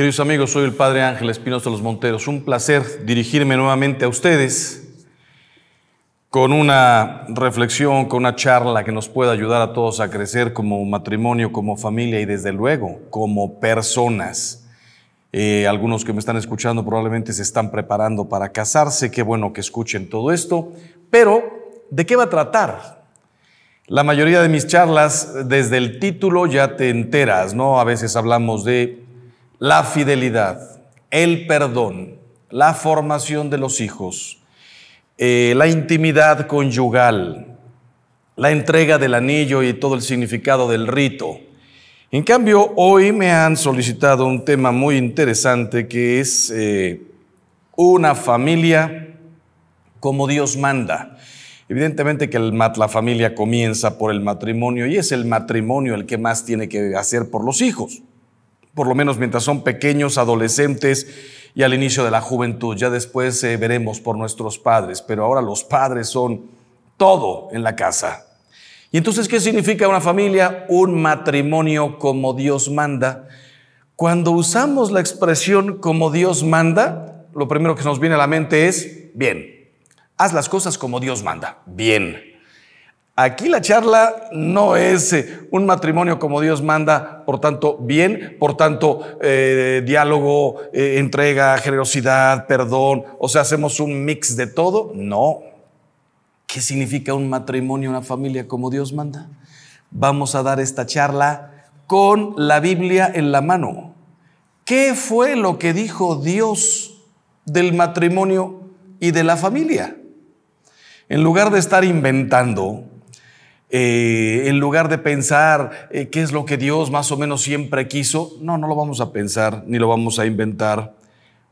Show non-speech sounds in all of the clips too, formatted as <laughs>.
Queridos amigos, soy el Padre Ángel Espinosa de los Monteros. Un placer dirigirme nuevamente a ustedes con una reflexión, con una charla que nos pueda ayudar a todos a crecer como matrimonio, como familia y desde luego como personas. Eh, algunos que me están escuchando probablemente se están preparando para casarse, qué bueno que escuchen todo esto, pero ¿de qué va a tratar? La mayoría de mis charlas, desde el título ya te enteras, ¿no? A veces hablamos de la fidelidad, el perdón, la formación de los hijos, eh, la intimidad conyugal, la entrega del anillo y todo el significado del rito. En cambio, hoy me han solicitado un tema muy interesante que es eh, una familia como Dios manda. Evidentemente que la familia comienza por el matrimonio y es el matrimonio el que más tiene que hacer por los hijos por lo menos mientras son pequeños, adolescentes y al inicio de la juventud. Ya después eh, veremos por nuestros padres, pero ahora los padres son todo en la casa. ¿Y entonces qué significa una familia? Un matrimonio como Dios manda. Cuando usamos la expresión como Dios manda, lo primero que nos viene a la mente es, bien, haz las cosas como Dios manda, bien. Aquí la charla no es eh, un matrimonio como Dios manda, por tanto, bien, por tanto, eh, diálogo, eh, entrega, generosidad, perdón, o sea, hacemos un mix de todo. No. ¿Qué significa un matrimonio, una familia como Dios manda? Vamos a dar esta charla con la Biblia en la mano. ¿Qué fue lo que dijo Dios del matrimonio y de la familia? En lugar de estar inventando, eh, en lugar de pensar eh, qué es lo que Dios más o menos siempre quiso, no, no lo vamos a pensar ni lo vamos a inventar.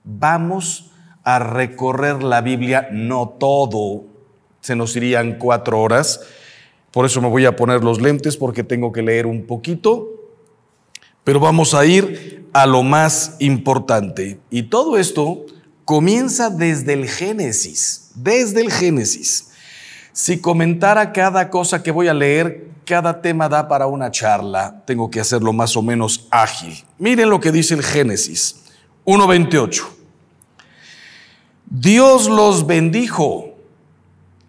Vamos a recorrer la Biblia, no todo, se nos irían cuatro horas. Por eso me voy a poner los lentes porque tengo que leer un poquito, pero vamos a ir a lo más importante. Y todo esto comienza desde el Génesis, desde el Génesis. Si comentara cada cosa que voy a leer, cada tema da para una charla. Tengo que hacerlo más o menos ágil. Miren lo que dice el Génesis 1.28. Dios los bendijo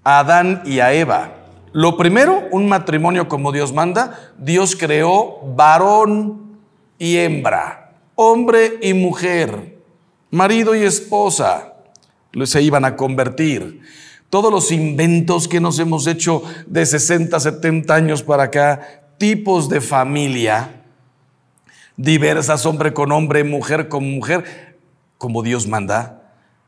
a Adán y a Eva. Lo primero, un matrimonio como Dios manda. Dios creó varón y hembra, hombre y mujer, marido y esposa. Se iban a convertir todos los inventos que nos hemos hecho de 60, 70 años para acá, tipos de familia, diversas, hombre con hombre, mujer con mujer, como Dios manda.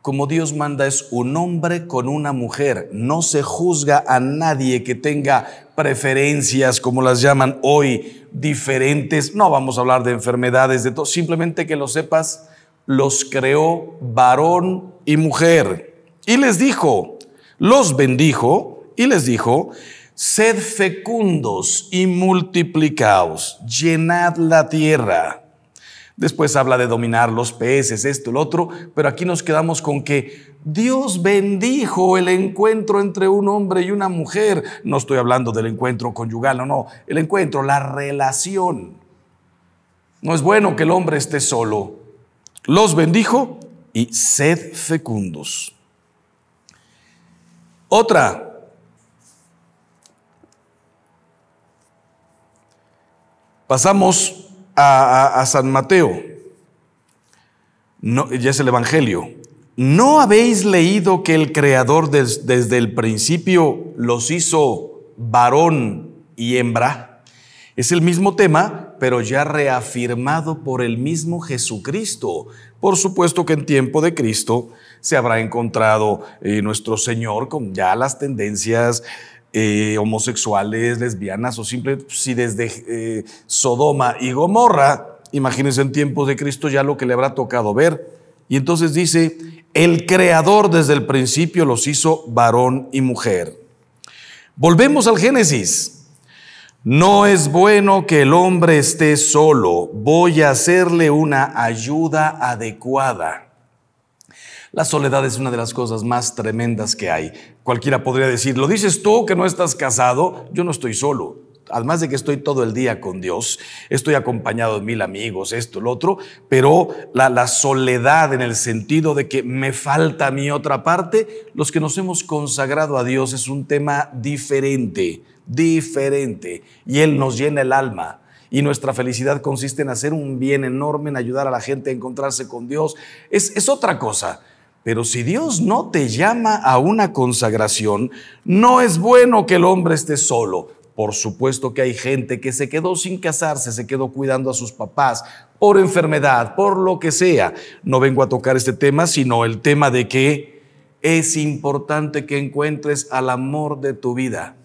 Como Dios manda es un hombre con una mujer. No se juzga a nadie que tenga preferencias, como las llaman hoy, diferentes. No vamos a hablar de enfermedades, de todo. Simplemente que lo sepas, los creó varón y mujer. Y les dijo, los bendijo y les dijo, sed fecundos y multiplicaos, llenad la tierra. Después habla de dominar los peces, esto, lo otro, pero aquí nos quedamos con que Dios bendijo el encuentro entre un hombre y una mujer. No estoy hablando del encuentro conyugal, no, no, el encuentro, la relación. No es bueno que el hombre esté solo. Los bendijo y sed fecundos. Otra. Pasamos a, San Mateo. No, ya es el Evangelio. ¿No habéis leído que el Creador desde el principio los hizo varón y hembra? Es el mismo tema, pero ya reafirmado por el mismo Jesucristo. Por supuesto que en tiempo de Cristo se habrá encontrado eh, nuestro Señor con ya las tendencias eh, homosexuales, lesbianas o simplemente si desde eh, Sodoma y Gomorra, imagínense en tiempos de Cristo ya lo que le habrá tocado ver. Y entonces dice, el creador desde el principio los hizo varón y mujer. Volvemos al Génesis. No es bueno que el hombre esté solo, voy a hacerle una ayuda adecuada. La soledad es una de las cosas más tremendas que hay. Cualquiera podría decir, lo dices tú que no estás casado, yo no estoy solo. Además de que estoy todo el día con Dios, estoy acompañado de mil amigos, esto, lo otro, pero la, la soledad en el sentido de que me falta mi otra parte, los que nos hemos consagrado a Dios es un tema diferente diferente. Y Él nos llena el alma. Y nuestra felicidad consiste en hacer un bien enorme, en ayudar a la gente a encontrarse con Dios. Es, otra cosa. Pero si Dios no te llama a una consagración, no es bueno que el hombre esté solo. Por supuesto que hay gente que se quedó sin casarse, se quedó cuidando a sus papás por enfermedad, por lo que sea. No vengo a tocar este tema, sino el tema de que es importante que encuentres al amor de tu vida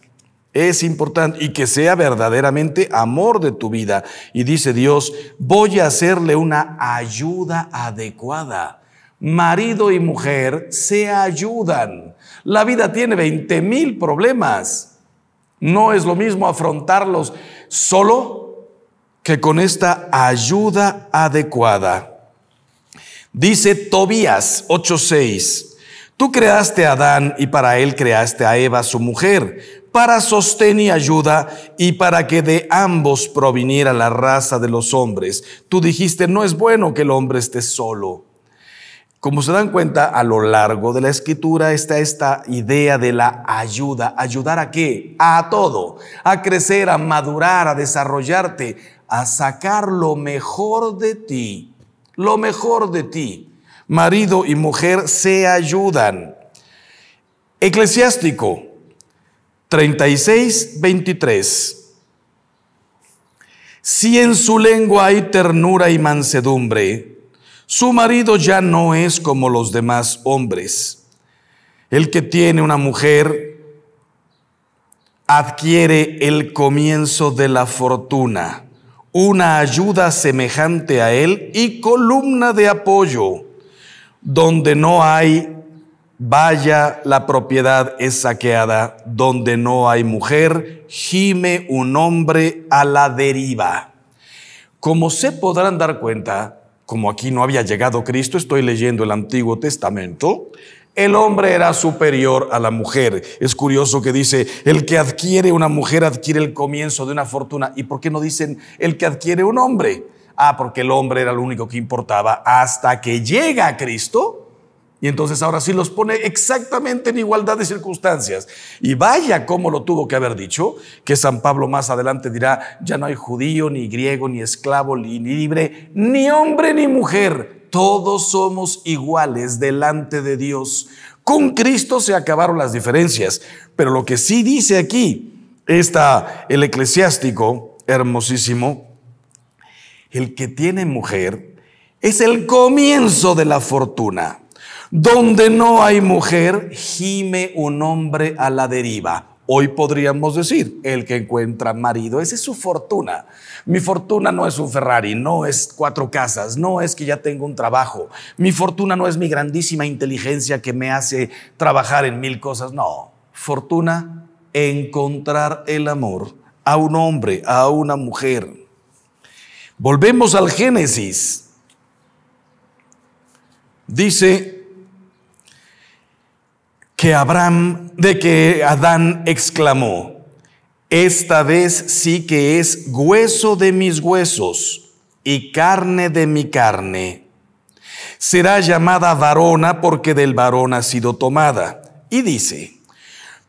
es importante y que sea verdaderamente amor de tu vida. Y dice Dios, voy a hacerle una ayuda adecuada. Marido y mujer se ayudan. La vida tiene 20 mil problemas. No es lo mismo afrontarlos solo que con esta ayuda adecuada. Dice Tobías 8:6. Tú creaste a Adán y para él creaste a Eva, su mujer, para sostén y ayuda y para que de ambos proviniera la raza de los hombres. Tú dijiste, no es bueno que el hombre esté solo. Como se dan cuenta, a lo largo de la escritura está esta idea de la ayuda. ¿Ayudar a qué? A todo. A crecer, a madurar, a desarrollarte, a sacar lo mejor de ti. Lo mejor de ti marido y mujer se ayudan. Eclesiástico 36, Si en su lengua hay ternura y mansedumbre, su marido ya no es como los demás hombres. El que tiene una mujer adquiere el comienzo de la fortuna, una ayuda semejante a él y columna de apoyo donde no hay vaya, la propiedad es saqueada. Donde no hay mujer, gime un hombre a la deriva. Como se podrán dar cuenta, como aquí no había llegado Cristo, estoy leyendo el Antiguo Testamento, el hombre era superior a la mujer. Es curioso que dice, el que adquiere una mujer adquiere el comienzo de una fortuna. ¿Y por qué no dicen el que adquiere un hombre? Ah, porque el hombre era lo único que importaba hasta que llega a Cristo. Y entonces ahora sí los pone exactamente en igualdad de circunstancias. Y vaya como lo tuvo que haber dicho, que San Pablo más adelante dirá, ya no hay judío, ni griego, ni esclavo, ni libre, ni hombre, ni mujer. Todos somos iguales delante de Dios. Con Cristo se acabaron las diferencias. Pero lo que sí dice aquí está el eclesiástico, hermosísimo, el que tiene mujer es el comienzo de la fortuna. Donde no hay mujer, gime un hombre a la deriva. Hoy podríamos decir, el que encuentra marido, esa es su fortuna. Mi fortuna no es un Ferrari, no es cuatro casas, no es que ya tengo un trabajo. Mi fortuna no es mi grandísima inteligencia que me hace trabajar en mil cosas, no. Fortuna, encontrar el amor a un hombre, a una mujer. Volvemos al Génesis. Dice que Abraham, de que Adán exclamó, esta vez sí que es hueso de mis huesos y carne de mi carne. Será llamada varona porque del varón ha sido tomada. Y dice,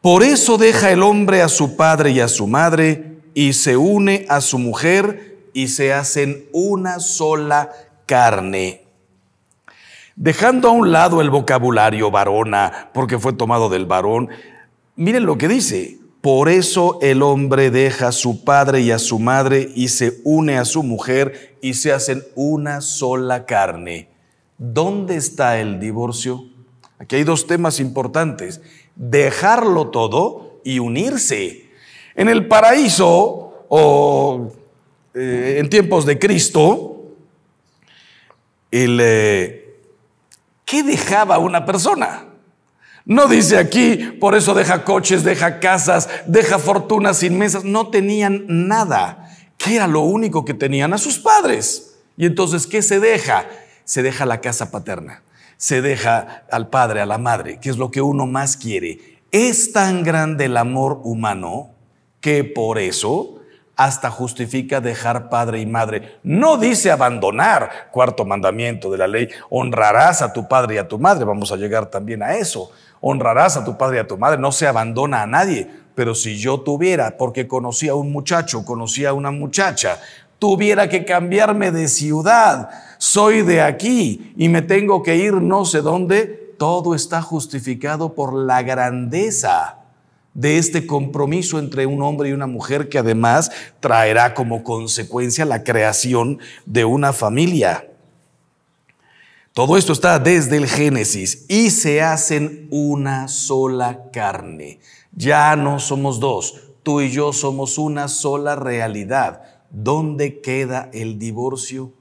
por eso deja el hombre a su padre y a su madre y se une a su mujer y se hacen una sola carne. Dejando a un lado el vocabulario varona, porque fue tomado del varón, miren lo que dice. Por eso el hombre deja a su padre y a su madre y se une a su mujer y se hacen una sola carne. ¿Dónde está el divorcio? Aquí hay dos temas importantes. Dejarlo todo y unirse. En el paraíso, o eh, en tiempos de Cristo, eh, ¿qué dejaba una persona? No dice aquí, por eso deja coches, deja casas, deja fortunas inmensas. No tenían nada, que era lo único que tenían a sus padres. Y entonces, ¿qué se deja? Se deja la casa paterna, se deja al padre, a la madre, que es lo que uno más quiere. Es tan grande el amor humano que por eso hasta justifica dejar padre y madre. No dice abandonar, cuarto mandamiento de la ley, honrarás a tu padre y a tu madre, vamos a llegar también a eso. Honrarás a tu padre y a tu madre, no se abandona a nadie, pero si yo tuviera, porque conocí a un muchacho, conocí a una muchacha, tuviera que cambiarme de ciudad, soy de aquí y me tengo que ir no sé dónde, todo está justificado por la grandeza de este compromiso entre un hombre y una mujer que además traerá como consecuencia la creación de una familia. Todo esto está desde el Génesis y se hacen una sola carne. Ya no somos dos, tú y yo somos una sola realidad. ¿Dónde queda el divorcio?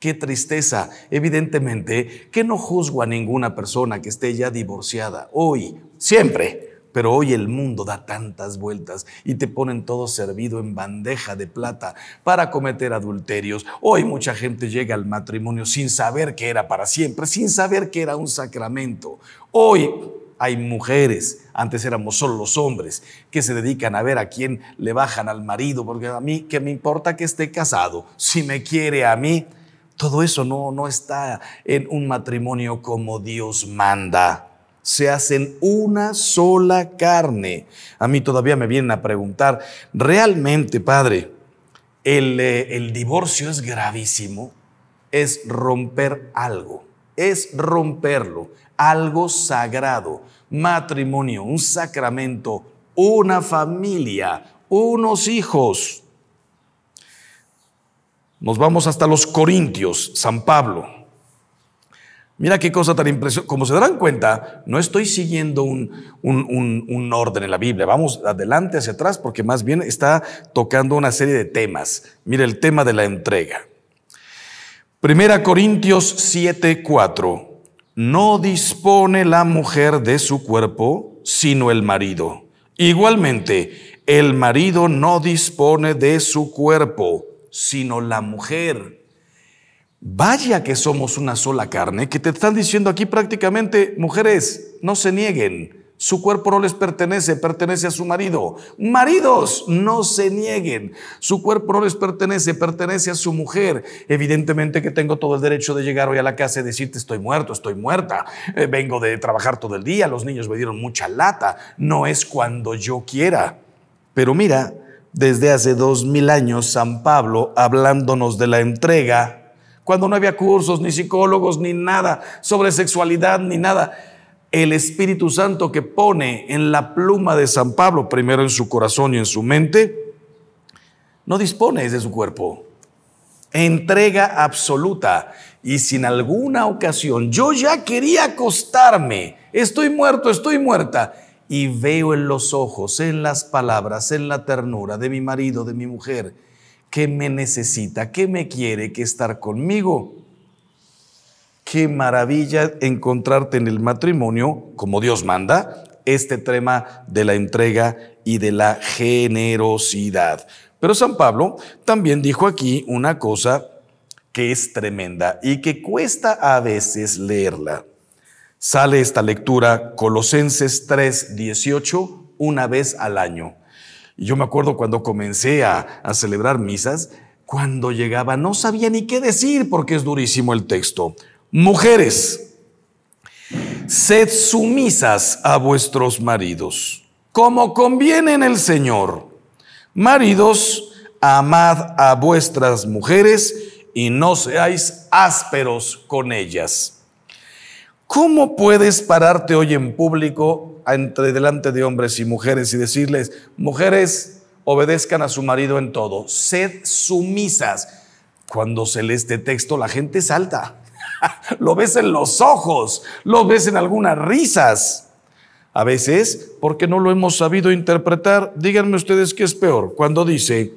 Qué tristeza. Evidentemente, que no juzgo a ninguna persona que esté ya divorciada hoy, siempre. Pero hoy el mundo da tantas vueltas y te ponen todo servido en bandeja de plata para cometer adulterios. Hoy mucha gente llega al matrimonio sin saber que era para siempre, sin saber que era un sacramento. Hoy hay mujeres, antes éramos solo los hombres, que se dedican a ver a quién le bajan al marido, porque a mí qué me importa que esté casado, si me quiere a mí, todo eso no, no está en un matrimonio como Dios manda se hacen una sola carne. A mí todavía me vienen a preguntar, ¿realmente, Padre, el, eh, el divorcio es gravísimo? Es romper algo, es romperlo, algo sagrado, matrimonio, un sacramento, una familia, unos hijos. Nos vamos hasta los Corintios, San Pablo. Mira qué cosa tan impresionante. Como se darán cuenta, no estoy siguiendo un, orden en la Biblia. Vamos adelante, hacia atrás, porque más bien está tocando una serie de temas. Mira el tema de la entrega. Primera Corintios 7, No dispone la mujer de su cuerpo, sino el marido. Igualmente, el marido no dispone de su cuerpo, sino la mujer. Vaya que somos una sola carne, que te están diciendo aquí prácticamente, mujeres, no se nieguen, su cuerpo no les pertenece, pertenece a su marido. Maridos, no se nieguen, su cuerpo no les pertenece, pertenece a su mujer. Evidentemente que tengo todo el derecho de llegar hoy a la casa y decirte estoy muerto, estoy muerta, eh, vengo de trabajar todo el día, los niños me dieron mucha lata, no es cuando yo quiera. Pero mira, desde hace dos mil años San Pablo, hablándonos de la entrega, cuando no había cursos, ni psicólogos, ni nada sobre sexualidad, ni nada. El Espíritu Santo que pone en la pluma de San Pablo, primero en su corazón y en su mente, no dispone de su cuerpo. Entrega absoluta. Y sin alguna ocasión, yo ya quería acostarme, estoy muerto, estoy muerta, y veo en los ojos, en las palabras, en la ternura de mi marido, de mi mujer, ¿Qué me necesita, ¿Qué me quiere, que estar conmigo. Qué maravilla encontrarte en el matrimonio, como Dios manda, este tema de la entrega y de la generosidad. Pero San Pablo también dijo aquí una cosa que es tremenda y que cuesta a veces leerla. Sale esta lectura Colosenses 3, 18 una vez al año yo me acuerdo cuando comencé a, a celebrar misas, cuando llegaba no sabía ni qué decir porque es durísimo el texto. Mujeres, sed sumisas a vuestros maridos, como conviene en el Señor. Maridos, amad a vuestras mujeres y no seáis ásperos con ellas. ¿Cómo puedes pararte hoy en público entre delante de hombres y mujeres y decirles, mujeres, obedezcan a su marido en todo, sed sumisas? Cuando se lee este texto, la gente salta. <laughs> lo ves en los ojos, lo ves en algunas risas. A veces, porque no lo hemos sabido interpretar, díganme ustedes qué es peor, cuando dice,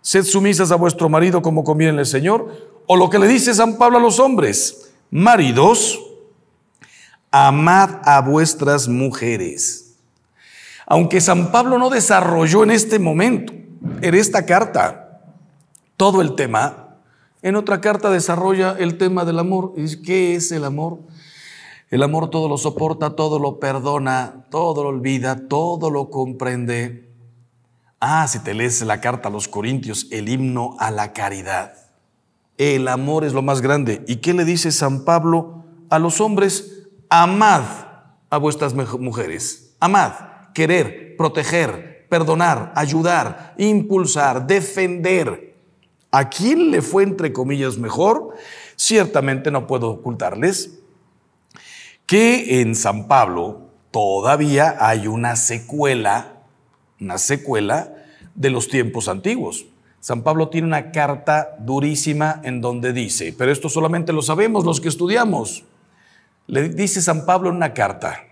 sed sumisas a vuestro marido como conviene el Señor, o lo que le dice San Pablo a los hombres, maridos, amad a vuestras mujeres. Aunque San Pablo no desarrolló en este momento, en esta carta, todo el tema, en otra carta desarrolla el tema del amor. ¿Qué es el amor? El amor todo lo soporta, todo lo perdona, todo lo olvida, todo lo comprende. Ah, si te lees la carta a los Corintios, el himno a la caridad. El amor es lo más grande. ¿Y qué le dice San Pablo a los hombres? amad a vuestras mujeres, amad, querer, proteger, perdonar, ayudar, impulsar, defender. ¿A quién le fue, entre comillas, mejor? Ciertamente no puedo ocultarles que en San Pablo todavía hay una secuela, una secuela de los tiempos antiguos. San Pablo tiene una carta durísima en donde dice, pero esto solamente lo sabemos los que estudiamos, le dice San Pablo en una carta,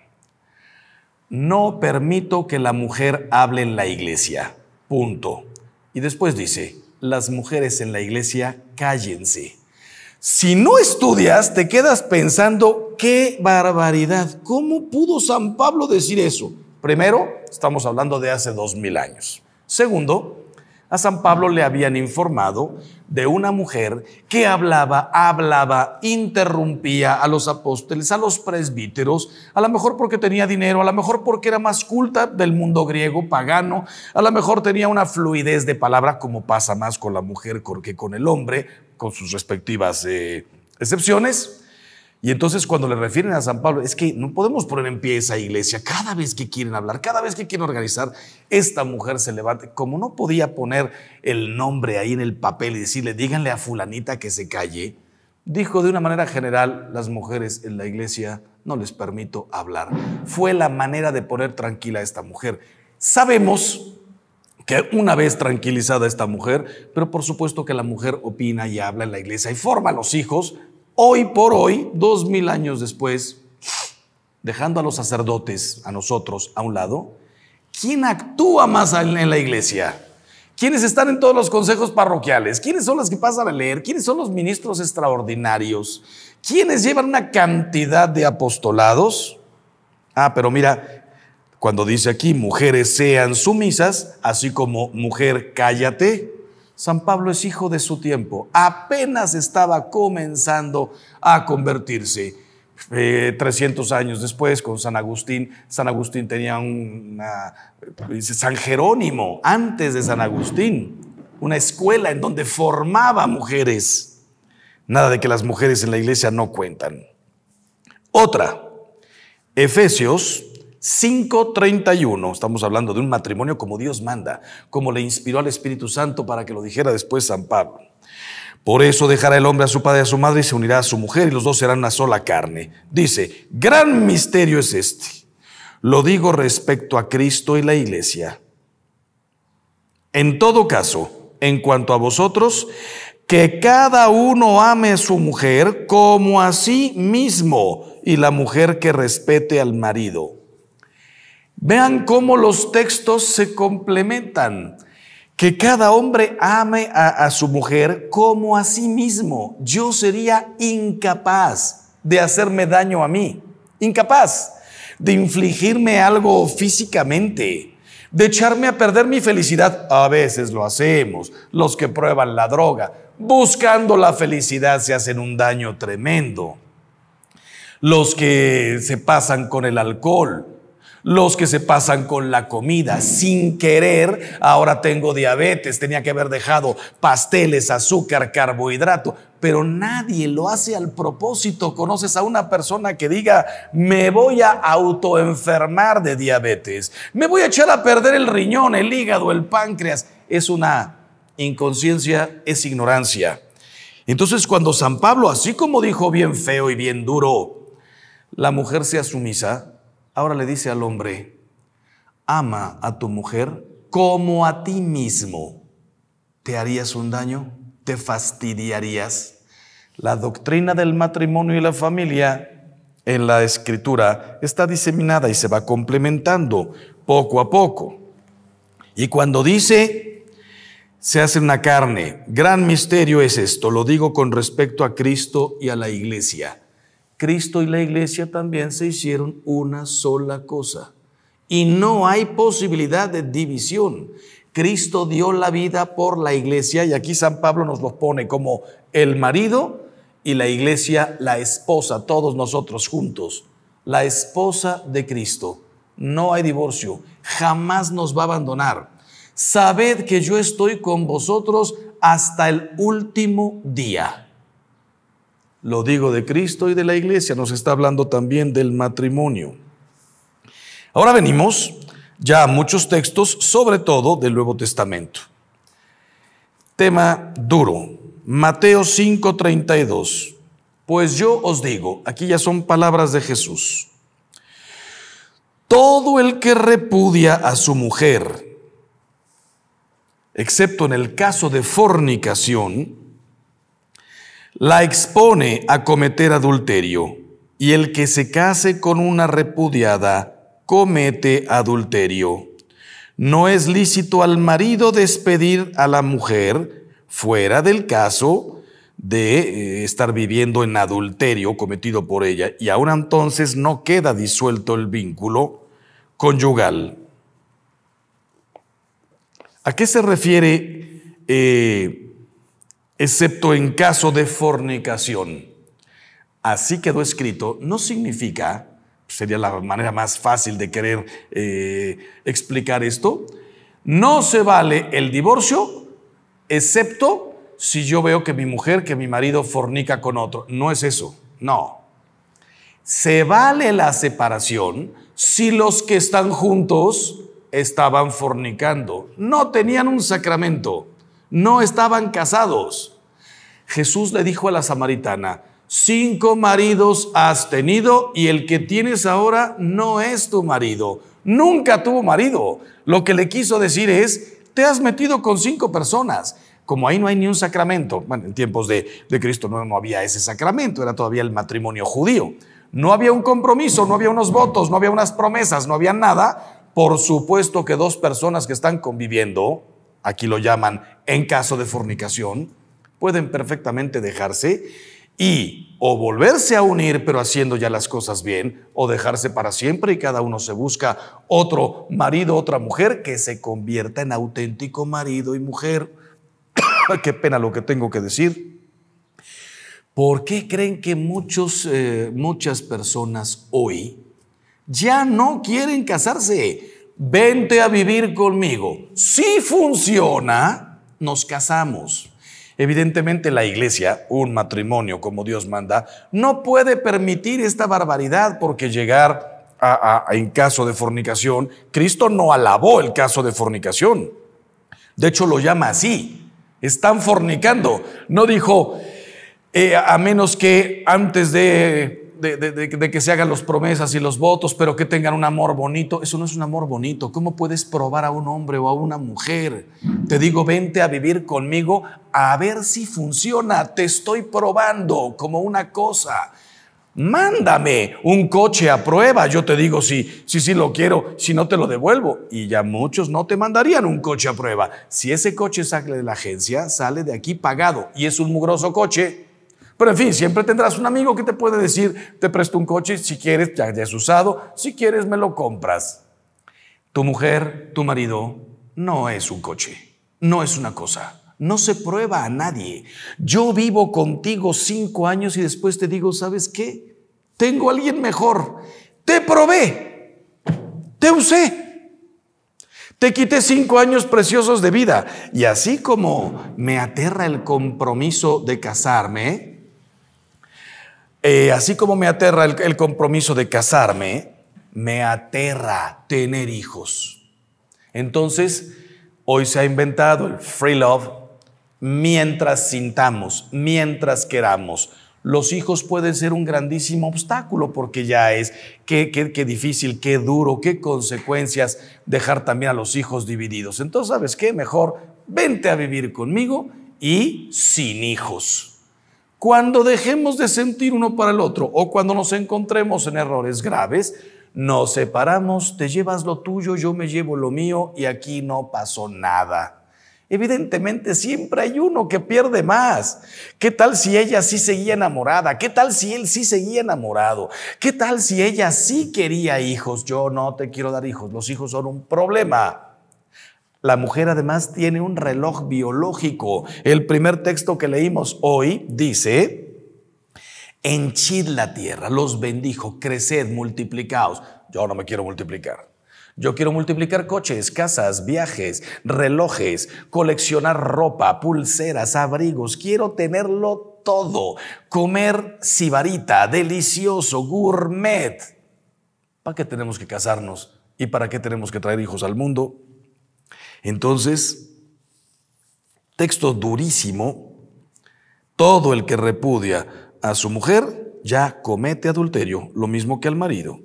no permito que la mujer hable en la iglesia, punto. Y después dice, las mujeres en la iglesia cállense. Si no estudias, te quedas pensando, qué barbaridad, ¿cómo pudo San Pablo decir eso? Primero, estamos hablando de hace dos mil años. Segundo, a San Pablo le habían informado de una mujer que hablaba, hablaba, interrumpía a los apóstoles, a los presbíteros, a lo mejor porque tenía dinero, a lo mejor porque era más culta del mundo griego pagano, a lo mejor tenía una fluidez de palabra como pasa más con la mujer que con el hombre, con sus respectivas eh, excepciones. Y entonces cuando le refieren a San Pablo, es que no podemos poner en pie esa iglesia. Cada vez que quieren hablar, cada vez que quieren organizar, esta mujer se levanta. Como no podía poner el nombre ahí en el papel y decirle, díganle a fulanita que se calle, dijo de una manera general, las mujeres en la iglesia no les permito hablar. Fue la manera de poner tranquila a esta mujer. Sabemos que una vez tranquilizada esta mujer, pero por supuesto que la mujer opina y habla en la iglesia y forma a los hijos hoy por hoy, dos mil años después, dejando a los sacerdotes, a nosotros, a un lado, ¿quién actúa más en la iglesia? ¿Quiénes están en todos los consejos parroquiales? ¿Quiénes son los que pasan a leer? ¿Quiénes son los ministros extraordinarios? ¿Quiénes llevan una cantidad de apostolados? Ah, pero mira, cuando dice aquí, mujeres sean sumisas, así como mujer cállate, San Pablo es hijo de su tiempo, apenas estaba comenzando a convertirse. 300 eh, años después, con San Agustín, San Agustín tenía una, San Jerónimo, antes de San Agustín, una escuela en donde formaba mujeres. Nada de que las mujeres en la iglesia no cuentan. Otra, Efesios 5.31. Estamos hablando de un matrimonio como Dios manda, como le inspiró al Espíritu Santo para que lo dijera después San Pablo. Por eso dejará el hombre a su padre y a su madre y se unirá a su mujer y los dos serán una sola carne. Dice, gran misterio es este. Lo digo respecto a Cristo y la iglesia. En todo caso, en cuanto a vosotros, que cada uno ame a su mujer como a sí mismo y la mujer que respete al marido. Vean cómo los textos se complementan. Que cada hombre ame a, su mujer como a sí mismo. Yo sería incapaz de hacerme daño a mí. Incapaz de infligirme algo físicamente. De echarme a perder mi felicidad. A veces lo hacemos. Los que prueban la droga. Buscando la felicidad se hacen un daño tremendo. Los que se pasan con el alcohol los que se pasan con la comida. Sin querer, ahora tengo diabetes, tenía que haber dejado pasteles, azúcar, carbohidrato, pero nadie lo hace al propósito. ¿Conoces a una persona que diga, me voy a autoenfermar de diabetes, me voy a echar a perder el riñón, el hígado, el páncreas? Es una inconsciencia, es ignorancia. Entonces cuando San Pablo, así como dijo bien feo y bien duro, la mujer sea sumisa, Ahora le dice al hombre, ama a tu mujer como a ti mismo. ¿Te harías un daño? ¿Te fastidiarías? La doctrina del matrimonio y la familia en la escritura está diseminada y se va complementando poco a poco. Y cuando dice, se hace una carne, gran misterio es esto, lo digo con respecto a Cristo y a la iglesia. Cristo y la iglesia también se hicieron una sola cosa. Y no hay posibilidad de división. Cristo dio la vida por la iglesia y aquí San Pablo nos lo pone como el marido y la iglesia la esposa, todos nosotros juntos. La esposa de Cristo. No hay divorcio. Jamás nos va a abandonar. Sabed que yo estoy con vosotros hasta el último día. Lo digo de Cristo y de la iglesia, nos está hablando también del matrimonio. Ahora venimos ya a muchos textos, sobre todo del Nuevo Testamento. Tema duro, Mateo 5:32. Pues yo os digo, aquí ya son palabras de Jesús, todo el que repudia a su mujer, excepto en el caso de fornicación, la expone a cometer adulterio, y el que se case con una repudiada comete adulterio. No es lícito al marido despedir a la mujer fuera del caso de eh, estar viviendo en adulterio cometido por ella, y aún entonces no queda disuelto el vínculo conyugal. ¿A qué se refiere? Eh, excepto en caso de fornicación. Así quedó escrito, no significa, sería la manera más fácil de querer eh, explicar esto, no se vale el divorcio, excepto si yo veo que mi mujer, que mi marido fornica con otro. No es eso, no. Se vale la separación si los que están juntos estaban fornicando, no tenían un sacramento no estaban casados. Jesús le dijo a la samaritana, cinco maridos has tenido y el que tienes ahora no es tu marido. Nunca tuvo marido. Lo que le quiso decir es, te has metido con cinco personas. Como ahí no hay ni un sacramento, bueno, en tiempos de, Cristo no, no había ese sacramento, era todavía el matrimonio judío. No había un compromiso, no había unos votos, no había unas promesas, no había nada. Por supuesto que dos personas que están conviviendo aquí lo llaman en caso de fornicación, pueden perfectamente dejarse y o volverse a unir pero haciendo ya las cosas bien, o dejarse para siempre y cada uno se busca otro marido, otra mujer que se convierta en auténtico marido y mujer. <coughs> Qué pena lo que tengo que decir. ¿Por qué creen que muchos, eh, muchas personas hoy ya no quieren casarse? vente a vivir conmigo. Si funciona, nos casamos. Evidentemente la iglesia, un matrimonio como Dios manda, no puede permitir esta barbaridad porque llegar a, en caso de fornicación, Cristo no alabó el caso de fornicación. De hecho lo llama así. Están fornicando. No dijo, eh, a menos que antes de de, que se hagan las promesas y los votos, pero que tengan un amor bonito. Eso no es un amor bonito. ¿Cómo puedes probar a un hombre o a una mujer? Te digo, vente a vivir conmigo a ver si funciona. Te estoy probando como una cosa. Mándame un coche a prueba. Yo te digo sí, sí, sí lo quiero, si no te lo devuelvo. Y ya muchos no te mandarían un coche a prueba. Si ese coche sale de la agencia, sale de aquí pagado y es un mugroso coche pero en fin, siempre tendrás un amigo que te puede decir, te presto un coche, si quieres, ya, ya es usado, si quieres, me lo compras. Tu mujer, tu marido, no es un coche, no es una cosa. No se prueba a nadie. Yo vivo contigo cinco años y después te digo, ¿sabes qué? Tengo alguien mejor. Te probé. Te usé. Te quité cinco años preciosos de vida. Y así como me aterra el compromiso de casarme, eh, así como me aterra el, compromiso de casarme, me aterra tener hijos. Entonces, hoy se ha inventado el free love mientras sintamos, mientras queramos. Los hijos pueden ser un grandísimo obstáculo porque ya es qué, qué, difícil, qué duro, qué consecuencias dejar también a los hijos divididos. Entonces, ¿sabes qué? Mejor vente a vivir conmigo y sin hijos. Cuando dejemos de sentir uno para el otro o cuando nos encontremos en errores graves, nos separamos, te llevas lo tuyo, yo me llevo lo mío y aquí no pasó nada. Evidentemente siempre hay uno que pierde más. ¿Qué tal si ella sí seguía enamorada? ¿Qué tal si él sí seguía enamorado? ¿Qué tal si ella sí quería hijos? Yo no te quiero dar hijos, los hijos son un problema. La mujer además tiene un reloj biológico. El primer texto que leímos hoy dice, Enchid la tierra, los bendijo, creced, multiplicaos. Yo no me quiero multiplicar. Yo quiero multiplicar coches, casas, viajes, relojes, coleccionar ropa, pulseras, abrigos. Quiero tenerlo todo. Comer sibarita, delicioso, gourmet. ¿Para qué tenemos que casarnos? ¿Y para qué tenemos que traer hijos al mundo? Entonces, texto durísimo, todo el que repudia a su mujer ya comete adulterio, lo mismo que al marido.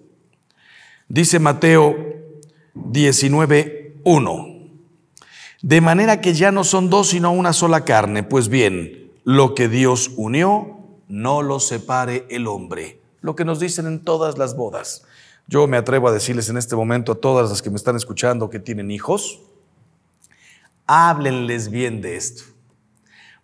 Dice Mateo 19.1. De manera que ya no son dos sino una sola carne, pues bien, lo que Dios unió, no lo separe el hombre. Lo que nos dicen en todas las bodas. Yo me atrevo a decirles en este momento a todas las que me están escuchando que tienen hijos, Háblenles bien de esto.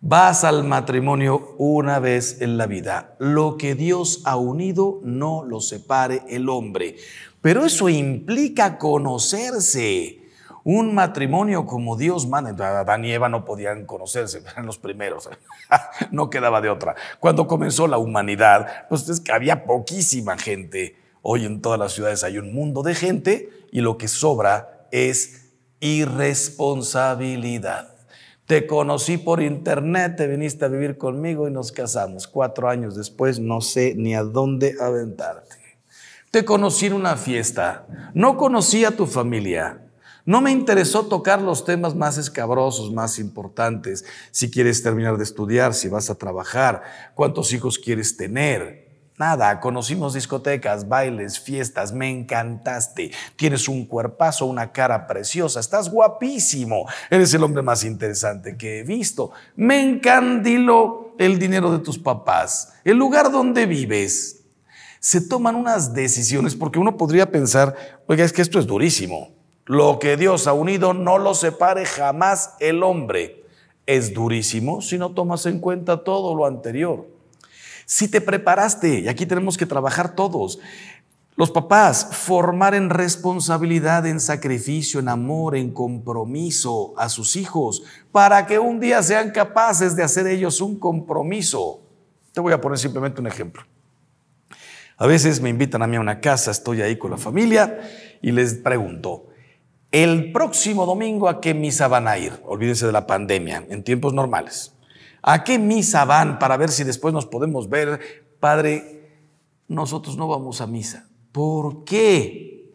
Vas al matrimonio una vez en la vida. Lo que Dios ha unido no lo separe el hombre. Pero eso implica conocerse. Un matrimonio como Dios manda. Adán y Eva no podían conocerse, <laughs> eran los primeros. <laughs> no quedaba de otra. Cuando comenzó la humanidad, pues es que había poquísima gente. Hoy en todas las ciudades hay un mundo de gente y lo que sobra es irresponsabilidad. Te conocí por internet, te viniste a vivir conmigo y nos casamos. Cuatro años después no sé ni a dónde aventarte. Te conocí en una fiesta, no conocí a tu familia. No me interesó tocar los temas más escabrosos, más importantes, si quieres terminar de estudiar, si vas a trabajar, cuántos hijos quieres tener. Nada, conocimos discotecas, bailes, fiestas, me encantaste. Tienes un cuerpazo, una cara preciosa, estás guapísimo. Eres el hombre más interesante que he visto. Me encandiló el dinero de tus papás, el lugar donde vives. Se toman unas decisiones porque uno podría pensar, oiga, es que esto es durísimo. Lo que Dios ha unido no lo separe jamás el hombre. Es durísimo si no tomas en cuenta todo lo anterior. Si te preparaste, y aquí tenemos que trabajar todos, los papás, formar en responsabilidad, en sacrificio, en amor, en compromiso a sus hijos, para que un día sean capaces de hacer ellos un compromiso. Te voy a poner simplemente un ejemplo. A veces me invitan a mí a una casa, estoy ahí con la familia y les pregunto, el próximo domingo a qué misa van a ir? Olvídense de la pandemia, en tiempos normales. ¿A qué misa van para ver si después nos podemos ver? Padre, nosotros no vamos a misa. ¿Por qué?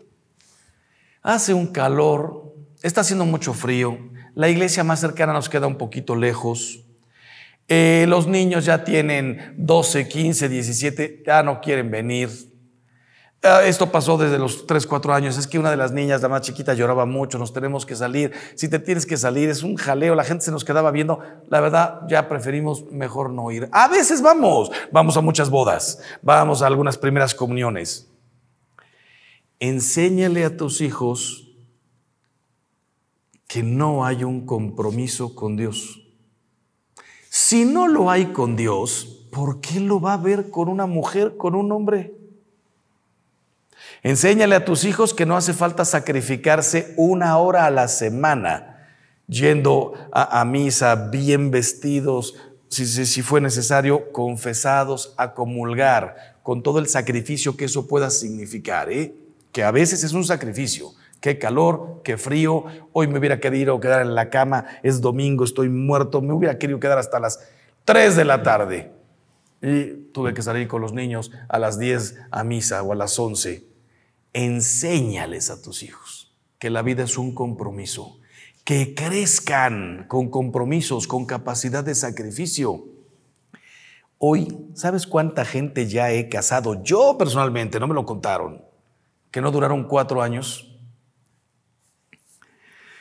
Hace un calor, está haciendo mucho frío, la iglesia más cercana nos queda un poquito lejos, eh, los niños ya tienen 12, 15, 17, ya no quieren venir, Ah, esto pasó desde los 3, 4 años. Es que una de las niñas, la más chiquita, lloraba mucho, nos tenemos que salir. Si te tienes que salir, es un jaleo, la gente se nos quedaba viendo. La verdad, ya preferimos mejor no ir. A veces vamos, vamos a muchas bodas, vamos a algunas primeras comuniones. Enséñale a tus hijos que no hay un compromiso con Dios. Si no lo hay con Dios, ¿por qué lo va a ver con una mujer, con un hombre? Enséñale a tus hijos que no hace falta sacrificarse una hora a la semana yendo a, misa, bien vestidos, si, si, fue necesario, confesados, a comulgar, con todo el sacrificio que eso pueda significar, ¿eh? que a veces es un sacrificio. Qué calor, qué frío. Hoy me hubiera querido quedar en la cama. Es domingo, estoy muerto. Me hubiera querido quedar hasta las 3 de la tarde. Y tuve que salir con los niños a las 10 a misa o a las 11 enséñales a tus hijos que la vida es un compromiso, que crezcan con compromisos, con capacidad de sacrificio. Hoy, ¿sabes cuánta gente ya he casado? Yo personalmente, no me lo contaron, que no duraron cuatro años.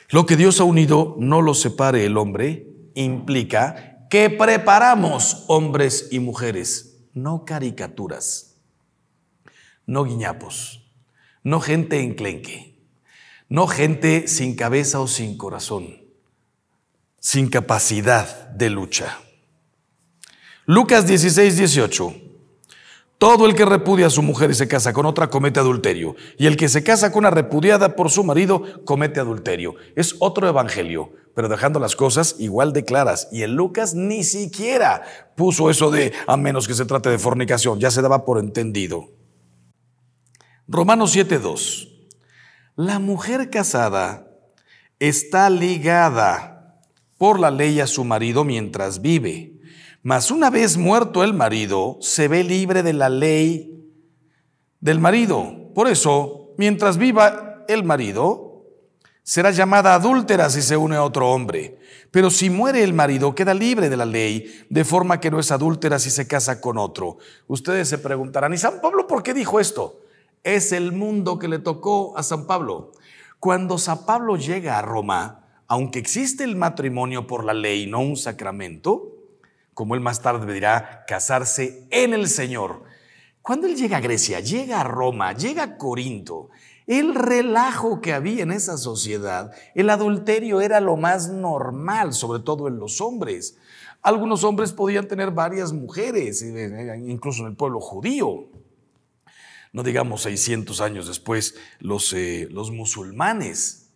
Lo que Dios ha unido, no lo separe el hombre, implica que preparamos hombres y mujeres, no caricaturas, no guiñapos no gente enclenque, no gente sin cabeza o sin corazón, sin capacidad de lucha. Lucas 16, 18. Todo el que repudia a su mujer y se casa con otra comete adulterio. Y el que se casa con una repudiada por su marido comete adulterio. Es otro evangelio, pero dejando las cosas igual de claras. Y el Lucas ni siquiera puso eso de a menos que se trate de fornicación. Ya se daba por entendido. Romanos 7.2. La mujer casada está ligada por la ley a su marido mientras vive, mas una vez muerto el marido, se ve libre de la ley del marido. Por eso, mientras viva el marido, será llamada adúltera si se une a otro hombre. Pero si muere el marido, queda libre de la ley, de forma que no es adúltera si se casa con otro. Ustedes se preguntarán, ¿y San Pablo por qué dijo esto? es el mundo que le tocó a San Pablo. Cuando San Pablo llega a Roma, aunque existe el matrimonio por la ley, no un sacramento, como él más tarde dirá, casarse en el Señor. Cuando él llega a Grecia, llega a Roma, llega a Corinto, el relajo que había en esa sociedad, el adulterio era lo más normal, sobre todo en los hombres. Algunos hombres podían tener varias mujeres, eh, eh, incluso en el pueblo judío no digamos 600 años después, los, eh, los musulmanes.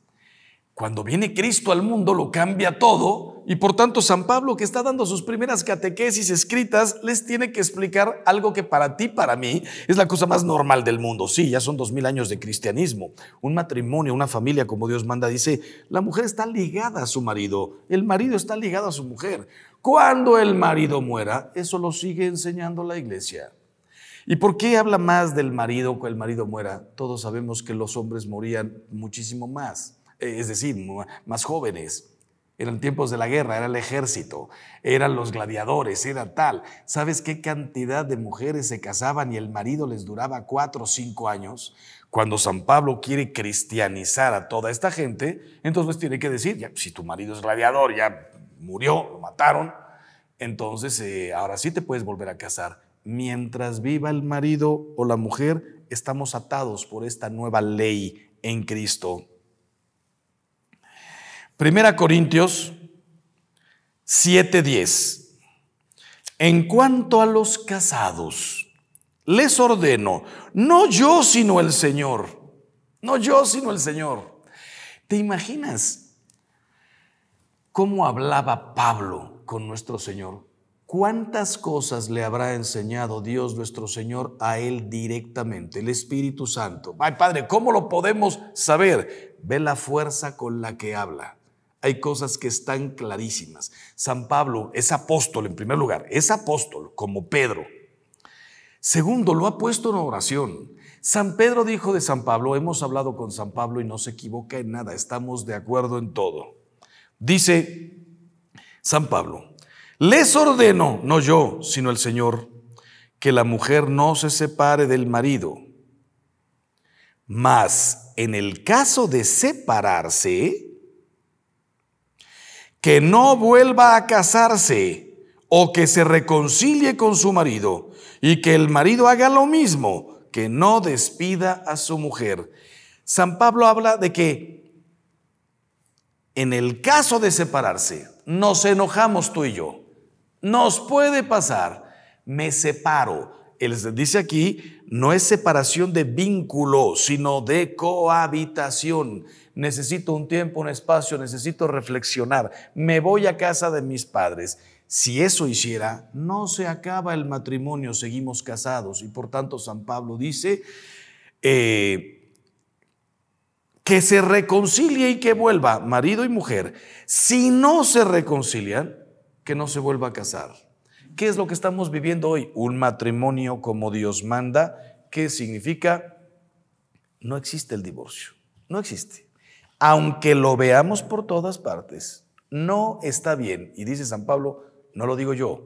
Cuando viene Cristo al mundo lo cambia todo y por tanto San Pablo que está dando sus primeras catequesis escritas les tiene que explicar algo que para ti, para mí, es la cosa más normal del mundo. Sí, ya son 2000 años de cristianismo. Un matrimonio, una familia como Dios manda, dice, la mujer está ligada a su marido, el marido está ligado a su mujer. Cuando el marido muera, eso lo sigue enseñando la iglesia. ¿Y por qué habla más del marido que el marido muera? Todos sabemos que los hombres morían muchísimo más, eh, es decir, más jóvenes. Eran tiempos de la guerra, era el ejército, eran los gladiadores, era tal. ¿Sabes qué cantidad de mujeres se casaban y el marido les duraba cuatro o cinco años? Cuando San Pablo quiere cristianizar a toda esta gente, entonces pues tiene que decir, ya, si tu marido es gladiador, ya murió, lo mataron, entonces eh, ahora sí te puedes volver a casar mientras viva el marido o la mujer, estamos atados por esta nueva ley en Cristo. Primera Corintios 7:10. En cuanto a los casados, les ordeno, no yo sino el Señor, no yo sino el Señor. ¿Te imaginas cómo hablaba Pablo con nuestro Señor? ¿Cuántas cosas le habrá enseñado Dios nuestro Señor a él directamente, el Espíritu Santo? Ay, Padre, ¿cómo lo podemos saber? Ve la fuerza con la que habla. Hay cosas que están clarísimas. San Pablo es apóstol, en primer lugar, es apóstol, como Pedro. Segundo, lo ha puesto en oración. San Pedro dijo de San Pablo, hemos hablado con San Pablo y no se equivoca en nada, estamos de acuerdo en todo. Dice San Pablo, les ordeno, no yo, sino el Señor, que la mujer no se separe del marido. Mas en el caso de separarse, que no vuelva a casarse o que se reconcilie con su marido y que el marido haga lo mismo, que no despida a su mujer. San Pablo habla de que en el caso de separarse, nos enojamos tú y yo. Nos puede pasar. Me separo. Él dice aquí, no es separación de vínculo, sino de cohabitación. Necesito un tiempo, un espacio, necesito reflexionar. Me voy a casa de mis padres. Si eso hiciera, no se acaba el matrimonio, seguimos casados. Y por tanto, San Pablo dice, eh, que se reconcilie y que vuelva marido y mujer. Si no se reconcilian, que no se vuelva a casar. ¿Qué es lo que estamos viviendo hoy? Un matrimonio como Dios manda, que significa no existe el divorcio, no existe. Aunque lo veamos por todas partes, no está bien. Y dice San Pablo, no lo digo yo,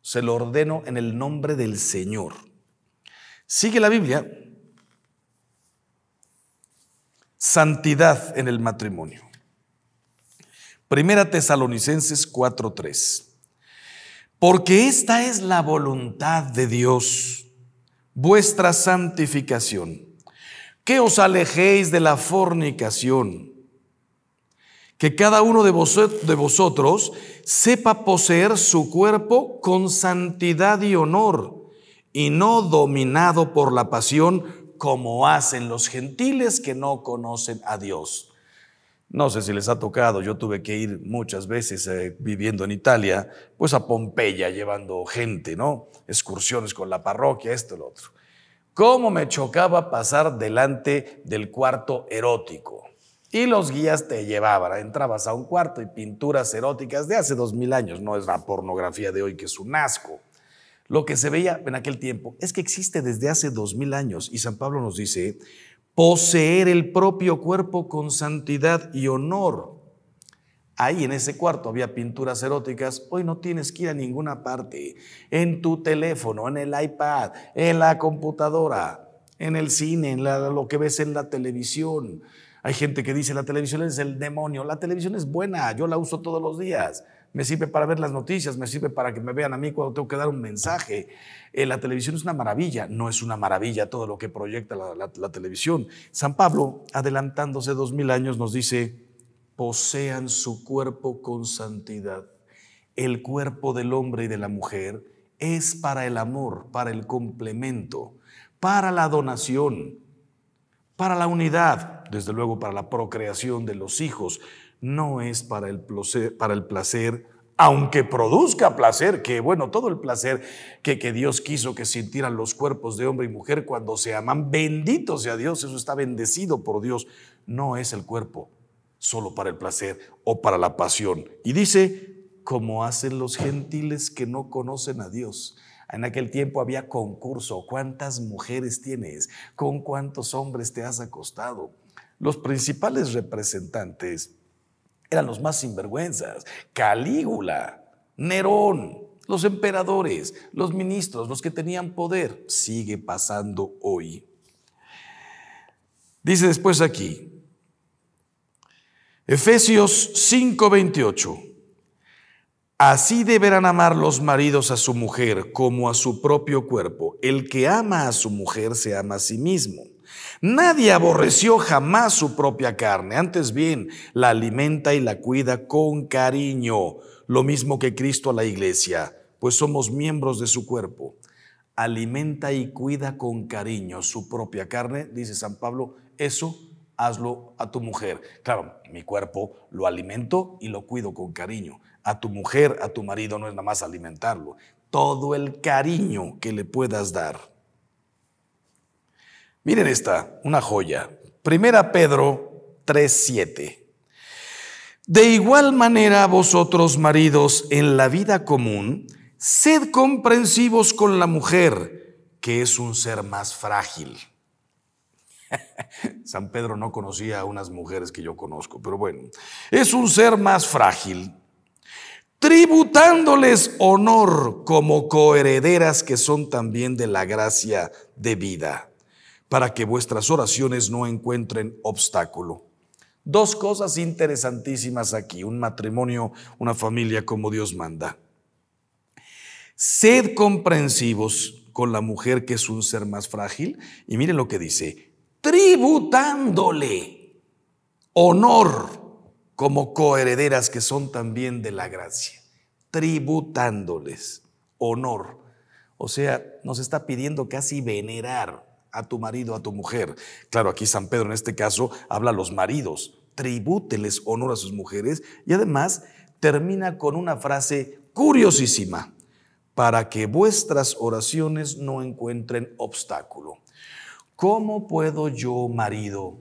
se lo ordeno en el nombre del Señor. Sigue la Biblia. Santidad en el matrimonio. Primera Tesalonicenses 4:3. Porque esta es la voluntad de Dios, vuestra santificación, que os alejéis de la fornicación, que cada uno de, de vosotros sepa poseer su cuerpo con santidad y honor, y no dominado por la pasión como hacen los gentiles que no conocen a Dios. No sé si les ha tocado, yo tuve que ir muchas veces eh, viviendo en Italia, pues a Pompeya llevando gente, ¿no? Excursiones con la parroquia, esto, lo otro. ¿Cómo me chocaba pasar delante del cuarto erótico? Y los guías te llevaban, entrabas a un cuarto y pinturas eróticas de hace dos mil años, no es la pornografía de hoy que es un asco. Lo que se veía en aquel tiempo es que existe desde hace dos mil años y San Pablo nos dice, poseer el propio cuerpo con santidad y honor. Ahí en ese cuarto había pinturas eróticas. Hoy no tienes que ir a ninguna parte. En tu teléfono, en el iPad, en la computadora, en el cine, en lo que ves en la televisión. Hay gente que dice la televisión es el demonio. La televisión es buena, yo la uso todos los días me sirve para ver las noticias, me sirve para que me vean a mí cuando tengo que dar un mensaje. Eh, la televisión es una maravilla, no es una maravilla todo lo que proyecta la televisión. San Pablo, adelantándose dos mil años, nos dice, posean su cuerpo con santidad. El cuerpo del hombre y de la mujer es para el amor, para el complemento, para la donación, para la unidad, desde luego para la procreación de los hijos, no es para el placer, para el placer aunque produzca placer, que bueno, todo el placer que, que, Dios quiso que sintieran los cuerpos de hombre y mujer cuando se aman, bendito sea Dios, eso está bendecido por Dios, no es el cuerpo solo para el placer o para la pasión. Y dice, como hacen los gentiles que no conocen a Dios. En aquel tiempo había concurso, ¿cuántas mujeres tienes? ¿Con cuántos hombres te has acostado? Los principales representantes eran los más sinvergüenzas. Calígula, Nerón, los emperadores, los ministros, los que tenían poder. Sigue pasando hoy. Dice después aquí, Efesios 5:28. Así deberán amar los maridos a su mujer como a su propio cuerpo. El que ama a su mujer se ama a sí mismo. Nadie aborreció jamás su propia carne, antes bien la alimenta y la cuida con cariño, lo mismo que Cristo a la iglesia, pues somos miembros de su cuerpo. Alimenta y cuida con cariño su propia carne, dice San Pablo, eso hazlo a tu mujer. Claro, mi cuerpo lo alimento y lo cuido con cariño. A tu mujer, a tu marido no es nada más alimentarlo, todo el cariño que le puedas dar. Miren esta, una joya. Primera Pedro 3:7. De igual manera vosotros maridos en la vida común, sed comprensivos con la mujer, que es un ser más frágil. <laughs> San Pedro no conocía a unas mujeres que yo conozco, pero bueno, es un ser más frágil, tributándoles honor como coherederas que son también de la gracia de vida para que vuestras oraciones no encuentren obstáculo. Dos cosas interesantísimas aquí, un matrimonio, una familia como Dios manda. Sed comprensivos con la mujer que es un ser más frágil y miren lo que dice, tributándole honor como coherederas que son también de la gracia, tributándoles honor. O sea, nos está pidiendo casi venerar a tu marido, a tu mujer. Claro, aquí San Pedro en este caso habla a los maridos, tribúteles honor a sus mujeres y además termina con una frase curiosísima, para que vuestras oraciones no encuentren obstáculo. ¿Cómo puedo yo, marido,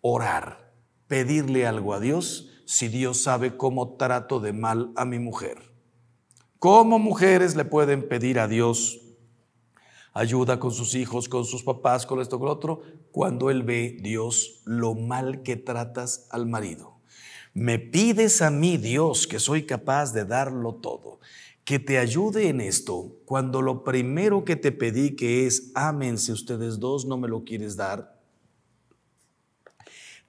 orar, pedirle algo a Dios si Dios sabe cómo trato de mal a mi mujer? ¿Cómo mujeres le pueden pedir a Dios ayuda con sus hijos, con sus papás, con esto, con lo otro, cuando él ve, Dios, lo mal que tratas al marido. Me pides a mí, Dios, que soy capaz de darlo todo, que te ayude en esto, cuando lo primero que te pedí que es, si ustedes dos, no me lo quieres dar,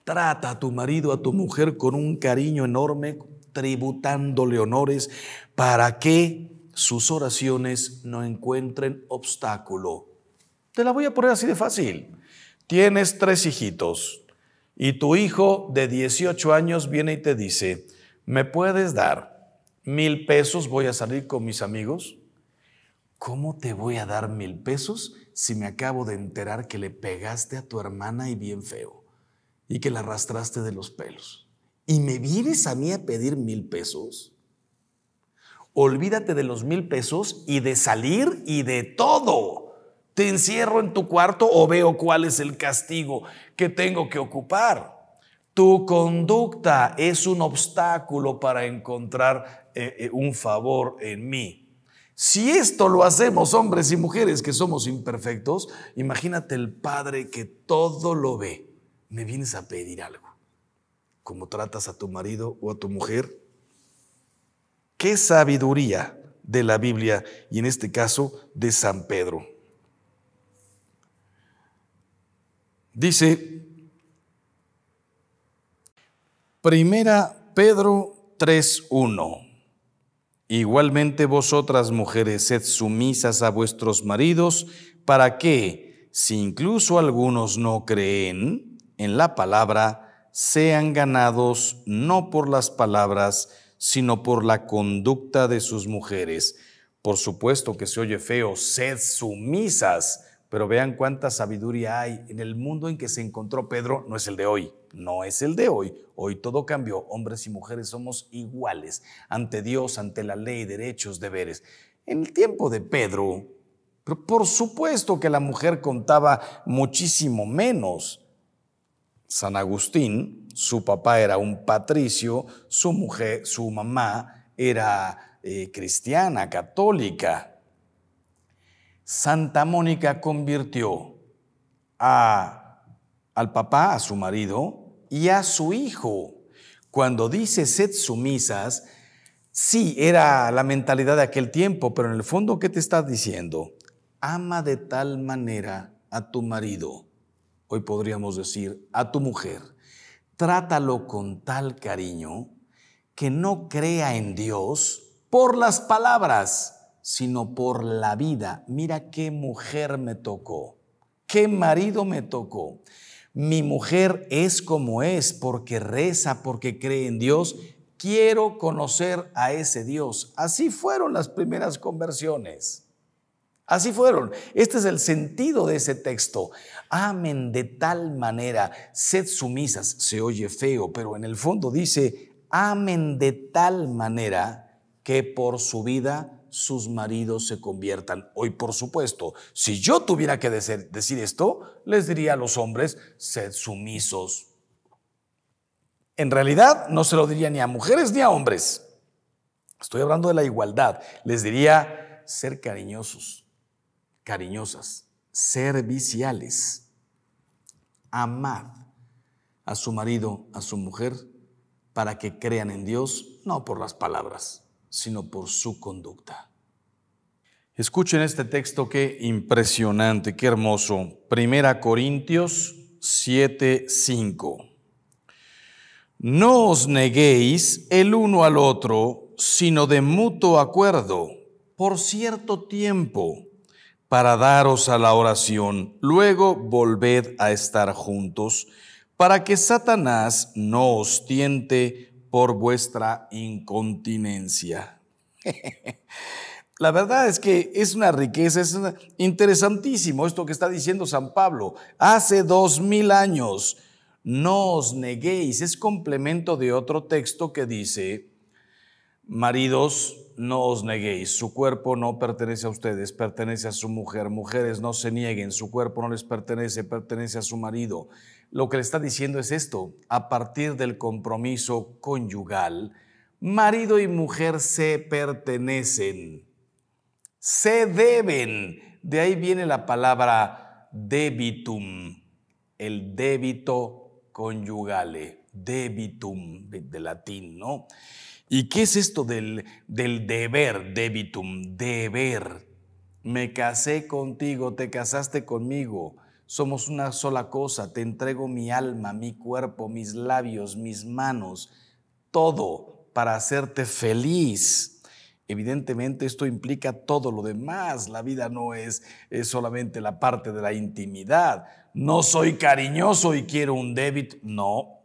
Trata a tu marido, a tu mujer con un cariño enorme, tributándole honores para que sus oraciones no encuentren obstáculo. Te la voy a poner así de fácil. Tienes tres hijitos y tu hijo de 18 años viene y te dice, ¿me puedes dar mil pesos? Voy a salir con mis amigos. ¿Cómo te voy a dar mil pesos si me acabo de enterar que le pegaste a tu hermana y bien feo y que la arrastraste de los pelos? ¿Y me vienes a mí a pedir mil pesos? olvídate de los mil pesos y de salir y de todo. Te encierro en tu cuarto o veo cuál es el castigo que tengo que ocupar. Tu conducta es un obstáculo para encontrar eh, eh, un favor en mí. Si esto lo hacemos hombres y mujeres que somos imperfectos, imagínate el Padre que todo lo ve. Me vienes a pedir algo. ¿Cómo tratas a tu marido o a tu mujer, Qué sabiduría de la Biblia y en este caso de San Pedro. Dice, primera Pedro 3.1. Igualmente vosotras mujeres sed sumisas a vuestros maridos para que, si incluso algunos no creen en la palabra, sean ganados no por las palabras, sino por la conducta de sus mujeres. Por supuesto que se oye feo, sed sumisas, pero vean cuánta sabiduría hay. En el mundo en que se encontró Pedro no es el de hoy, no es el de hoy. Hoy todo cambió, hombres y mujeres somos iguales ante Dios, ante la ley, derechos, deberes. En el tiempo de Pedro, por supuesto que la mujer contaba muchísimo menos. San Agustín, su papá era un patricio, su mujer, su mamá era eh, cristiana, católica. Santa Mónica convirtió a, al papá, a su marido y a su hijo. Cuando dice sed sumisas, sí, era la mentalidad de aquel tiempo, pero en el fondo, ¿qué te está diciendo? Ama de tal manera a tu marido, hoy podríamos decir, a tu mujer trátalo con tal cariño que no crea en Dios por las palabras, sino por la vida. Mira qué mujer me tocó, qué marido me tocó. Mi mujer es como es porque reza, porque cree en Dios. Quiero conocer a ese Dios. Así fueron las primeras conversiones. Así fueron. Este es el sentido de ese texto. Amen de tal manera, sed sumisas. Se oye feo, pero en el fondo dice, amen de tal manera que por su vida sus maridos se conviertan. Hoy, por supuesto, si yo tuviera que decir esto, les diría a los hombres, sed sumisos. En realidad, no se lo diría ni a mujeres ni a hombres. Estoy hablando de la igualdad. Les diría, ser cariñosos cariñosas, serviciales. Amad a su marido, a su mujer, para que crean en Dios, no por las palabras, sino por su conducta. Escuchen este texto, qué impresionante, qué hermoso. Primera Corintios 7, 5. No os neguéis el uno al otro, sino de mutuo acuerdo, por cierto tiempo, para daros a la oración. Luego volved a estar juntos, para que Satanás no os tiente por vuestra incontinencia. <laughs> La verdad es que es una riqueza, es interesantísimo esto que está diciendo San Pablo. Hace dos mil años, no os neguéis, es complemento de otro texto que dice, Maridos, no os neguéis, su cuerpo no pertenece a ustedes, pertenece a su mujer. Mujeres, no se nieguen, su cuerpo no les pertenece, pertenece a su marido. Lo que le está diciendo es esto, a partir del compromiso conyugal, marido y mujer se pertenecen, se deben. De ahí viene la palabra debitum, el débito conyugale, debitum, de latín, ¿no? ¿Y qué es esto del, del deber, debitum, deber? Me casé contigo, te casaste conmigo, somos una sola cosa, te entrego mi alma, mi cuerpo, mis labios, mis manos, todo para hacerte feliz. Evidentemente esto implica todo lo demás, la vida no es, solamente la parte de la intimidad. No soy cariñoso y quiero un débito, no,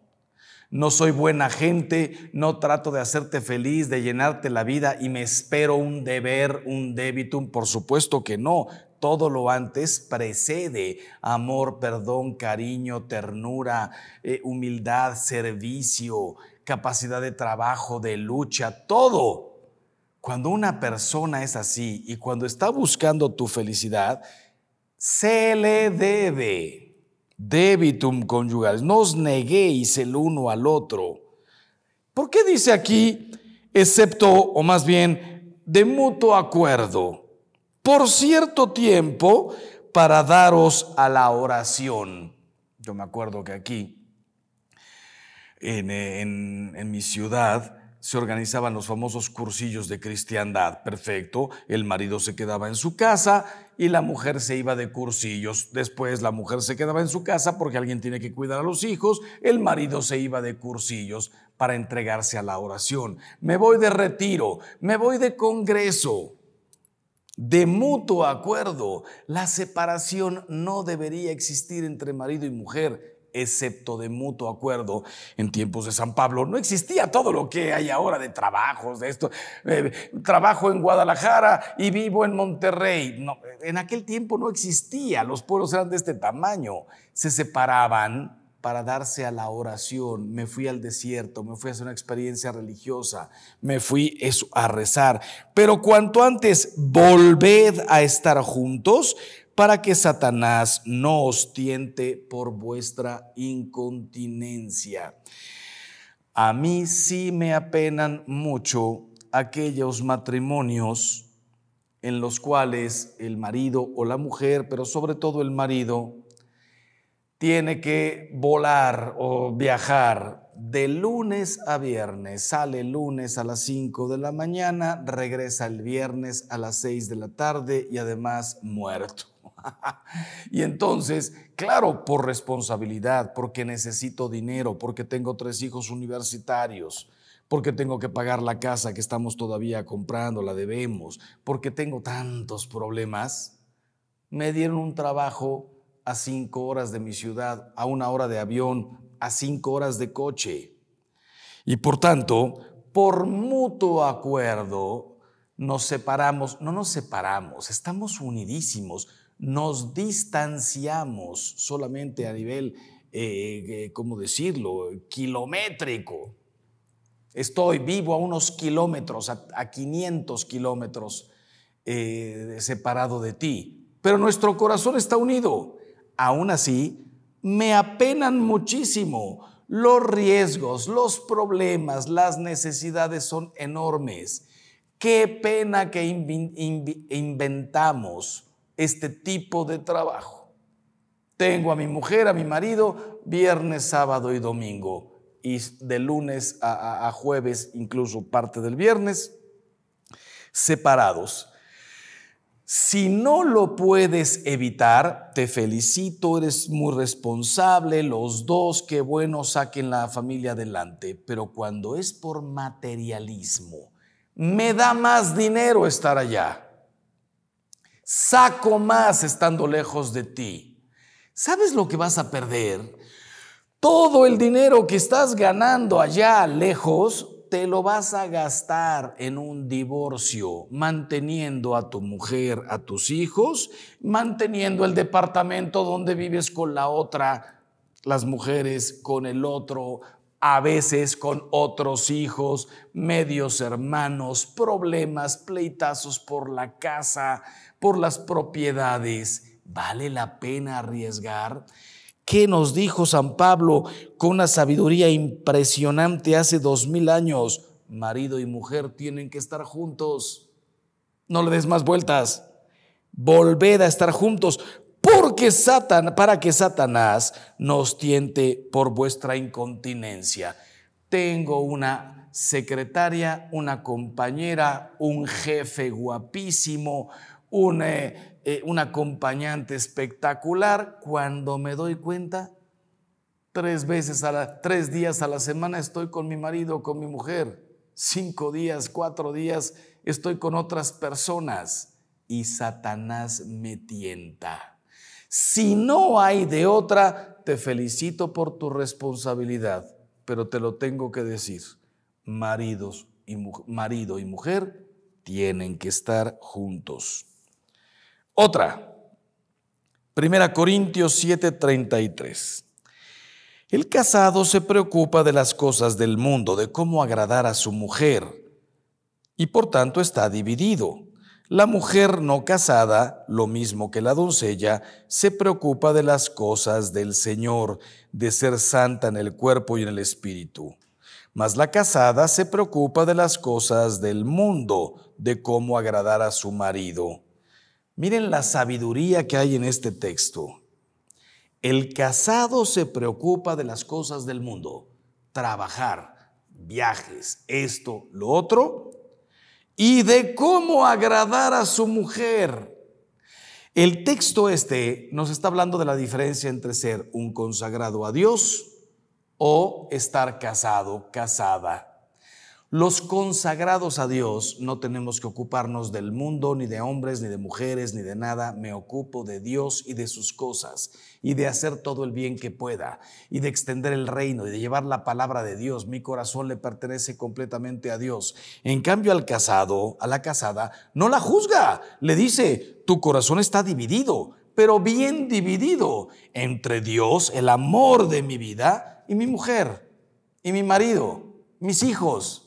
no soy buena gente, no trato de hacerte feliz, de llenarte la vida y me espero un deber, un débitum. Por supuesto que no. Todo lo antes precede amor, perdón, cariño, ternura, eh, humildad, servicio, capacidad de trabajo, de lucha, todo. Cuando una persona es así y cuando está buscando tu felicidad, se le debe Debitum conyugal. No os neguéis el uno al otro. ¿Por qué dice aquí, excepto, o más bien, de mutuo acuerdo, por cierto tiempo, para daros a la oración? Yo me acuerdo que aquí, en, en mi ciudad, se organizaban los famosos cursillos de cristiandad. Perfecto, el marido se quedaba en su casa y la mujer se iba de cursillos. Después la mujer se quedaba en su casa porque alguien tiene que cuidar a los hijos. El marido se iba de cursillos para entregarse a la oración. Me voy de retiro, me voy de congreso. De mutuo acuerdo, la separación no debería existir entre marido y mujer excepto de mutuo acuerdo. En tiempos de San Pablo no existía todo lo que hay ahora de trabajos, de esto. Eh, trabajo en Guadalajara y vivo en Monterrey. en aquel tiempo no existía, los pueblos eran de este tamaño. Se separaban para darse a la oración. Me fui al desierto, me fui a hacer una experiencia religiosa, me fui a rezar. Pero cuanto antes volved a estar juntos para que Satanás no os tiente por vuestra incontinencia. A mí sí me apenan mucho aquellos matrimonios en los cuales el marido o la mujer, pero sobre todo el marido, tiene que volar o viajar de lunes a viernes. Sale lunes a las 5 de la mañana, regresa el viernes a las 6 de la tarde y además muerto. <laughs> y entonces, claro, por responsabilidad, porque necesito dinero, porque tengo tres hijos universitarios, porque tengo que pagar la casa que estamos todavía comprando, la debemos, porque tengo tantos problemas, me dieron un trabajo a cinco horas de mi ciudad, a una hora de avión, a cinco horas de coche. Y por tanto, por mutuo acuerdo, nos separamos, no nos separamos, estamos unidísimos, nos distanciamos solamente a nivel, eh, eh, ¿cómo decirlo?, kilométrico. Estoy vivo a unos kilómetros, a, 500 kilómetros eh, separado de ti, pero nuestro corazón está unido. Aún así, me apenan muchísimo. Los riesgos, los problemas, las necesidades son enormes. Qué pena que inventamos este tipo de trabajo. Tengo a mi mujer, a mi marido, viernes, sábado y domingo, y de lunes a, jueves, incluso parte del viernes, separados. Si no lo puedes evitar, te felicito, eres muy responsable, los dos, qué bueno, saquen la familia adelante. Pero cuando es por materialismo, me da más dinero estar allá saco más estando lejos de ti. ¿Sabes lo que vas a perder? Todo el dinero que estás ganando allá lejos, te lo vas a gastar en un divorcio, manteniendo a tu mujer, a tus hijos, manteniendo el departamento donde vives con la otra, las mujeres con el otro, a veces con otros hijos, medios hermanos, problemas, pleitazos por la casa, por las propiedades. ¿Vale la pena arriesgar? ¿Qué nos dijo San Pablo con una sabiduría impresionante hace dos mil años? Marido y mujer tienen que estar juntos. No le des más vueltas. Volved a estar juntos porque para que Satanás nos tiente por vuestra incontinencia. Tengo una secretaria, una compañera, un jefe guapísimo, un, eh, eh, acompañante espectacular. Cuando me doy cuenta, tres veces a tres días a la semana estoy con mi marido, con mi mujer, cinco días, cuatro días estoy con otras personas y Satanás me tienta. Si no hay de otra, te felicito por tu responsabilidad, pero te lo tengo que decir. Maridos y marido y mujer tienen que estar juntos. Otra. Primera Corintios 7:33. El casado se preocupa de las cosas del mundo, de cómo agradar a su mujer, y por tanto está dividido. La mujer no casada, lo mismo que la doncella, se preocupa de las cosas del Señor, de ser santa en el cuerpo y en el espíritu. Mas la casada se preocupa de las cosas del mundo, de cómo agradar a su marido. Miren la sabiduría que hay en este texto. El casado se preocupa de las cosas del mundo, trabajar, viajes, esto, lo otro, y de cómo agradar a su mujer. El texto este nos está hablando de la diferencia entre ser un consagrado a Dios o estar casado, casada los consagrados a Dios no tenemos que ocuparnos del mundo, ni de hombres, ni de mujeres, ni de nada. Me ocupo de Dios y de sus cosas, y de hacer todo el bien que pueda, y de extender el reino, y de llevar la palabra de Dios. Mi corazón le pertenece completamente a Dios. En cambio, al casado, a la casada, no la juzga. Le dice, tu corazón está dividido, pero bien dividido entre Dios, el amor de mi vida, y mi mujer, y mi marido, mis hijos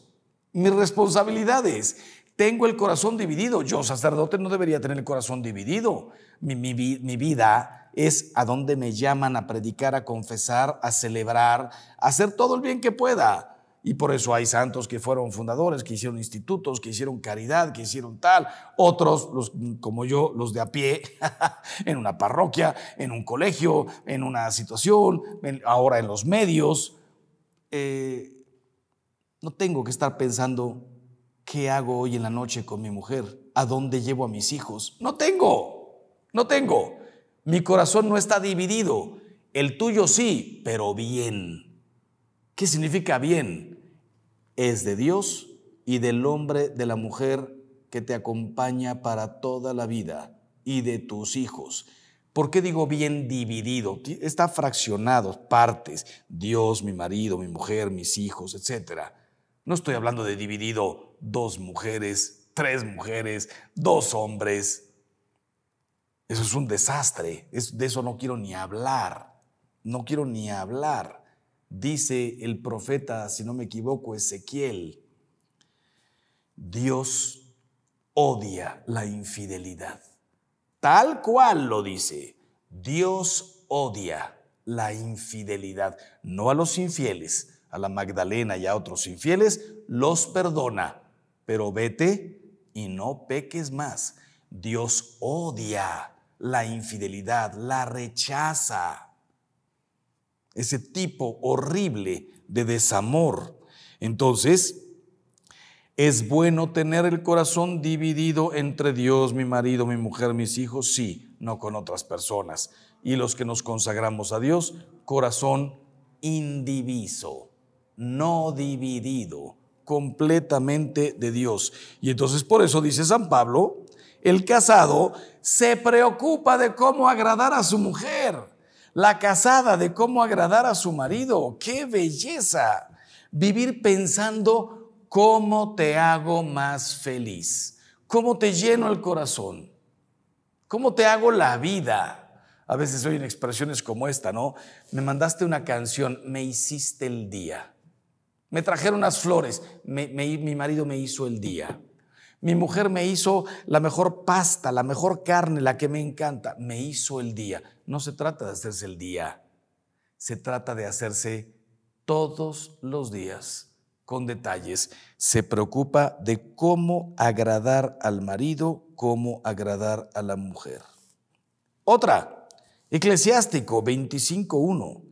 mis responsabilidades, tengo el corazón dividido. Yo, sacerdote, no debería tener el corazón dividido. Mi, vida es a donde me llaman a predicar, a confesar, a celebrar, a hacer todo el bien que pueda. Y por eso hay santos que fueron fundadores, que hicieron institutos, que hicieron caridad, que hicieron tal. Otros, los, como yo, los de a pie, <laughs> en una parroquia, en un colegio, en una situación, ahora en los medios. Eh, no tengo que estar pensando qué hago hoy en la noche con mi mujer, a dónde llevo a mis hijos. No tengo, no tengo. Mi corazón no está dividido. El tuyo sí, pero bien. ¿Qué significa bien? Es de Dios y del hombre, de la mujer que te acompaña para toda la vida y de tus hijos. ¿Por qué digo bien dividido? Está fraccionado, partes. Dios, mi marido, mi mujer, mis hijos, etcétera no estoy hablando de dividido dos mujeres, tres mujeres, dos hombres. Eso es un desastre. de eso no quiero ni hablar. No quiero ni hablar. Dice el profeta, si no me equivoco, Ezequiel, Dios odia la infidelidad. Tal cual lo dice. Dios odia la infidelidad, no a los infieles, a la Magdalena y a otros infieles, los perdona, pero vete y no peques más. Dios odia la infidelidad, la rechaza. Ese tipo horrible de desamor. Entonces, ¿es bueno tener el corazón dividido entre Dios, mi marido, mi mujer, mis hijos? Sí, no con otras personas. Y los que nos consagramos a Dios, corazón indiviso no dividido, completamente de Dios. Y entonces por eso dice San Pablo, el casado se preocupa de cómo agradar a su mujer, la casada de cómo agradar a su marido. ¡Qué belleza! Vivir pensando cómo te hago más feliz, cómo te lleno el corazón, cómo te hago la vida. A veces oyen expresiones como esta, ¿no? Me mandaste una canción, me hiciste el día. Me trajeron unas flores. mi marido me hizo el día. Mi mujer me hizo la mejor pasta, la mejor carne, la que me encanta. Me hizo el día. No se trata de hacerse el día. Se trata de hacerse todos los días con detalles. Se preocupa de cómo agradar al marido, cómo agradar a la mujer. Otra, Eclesiástico 25.1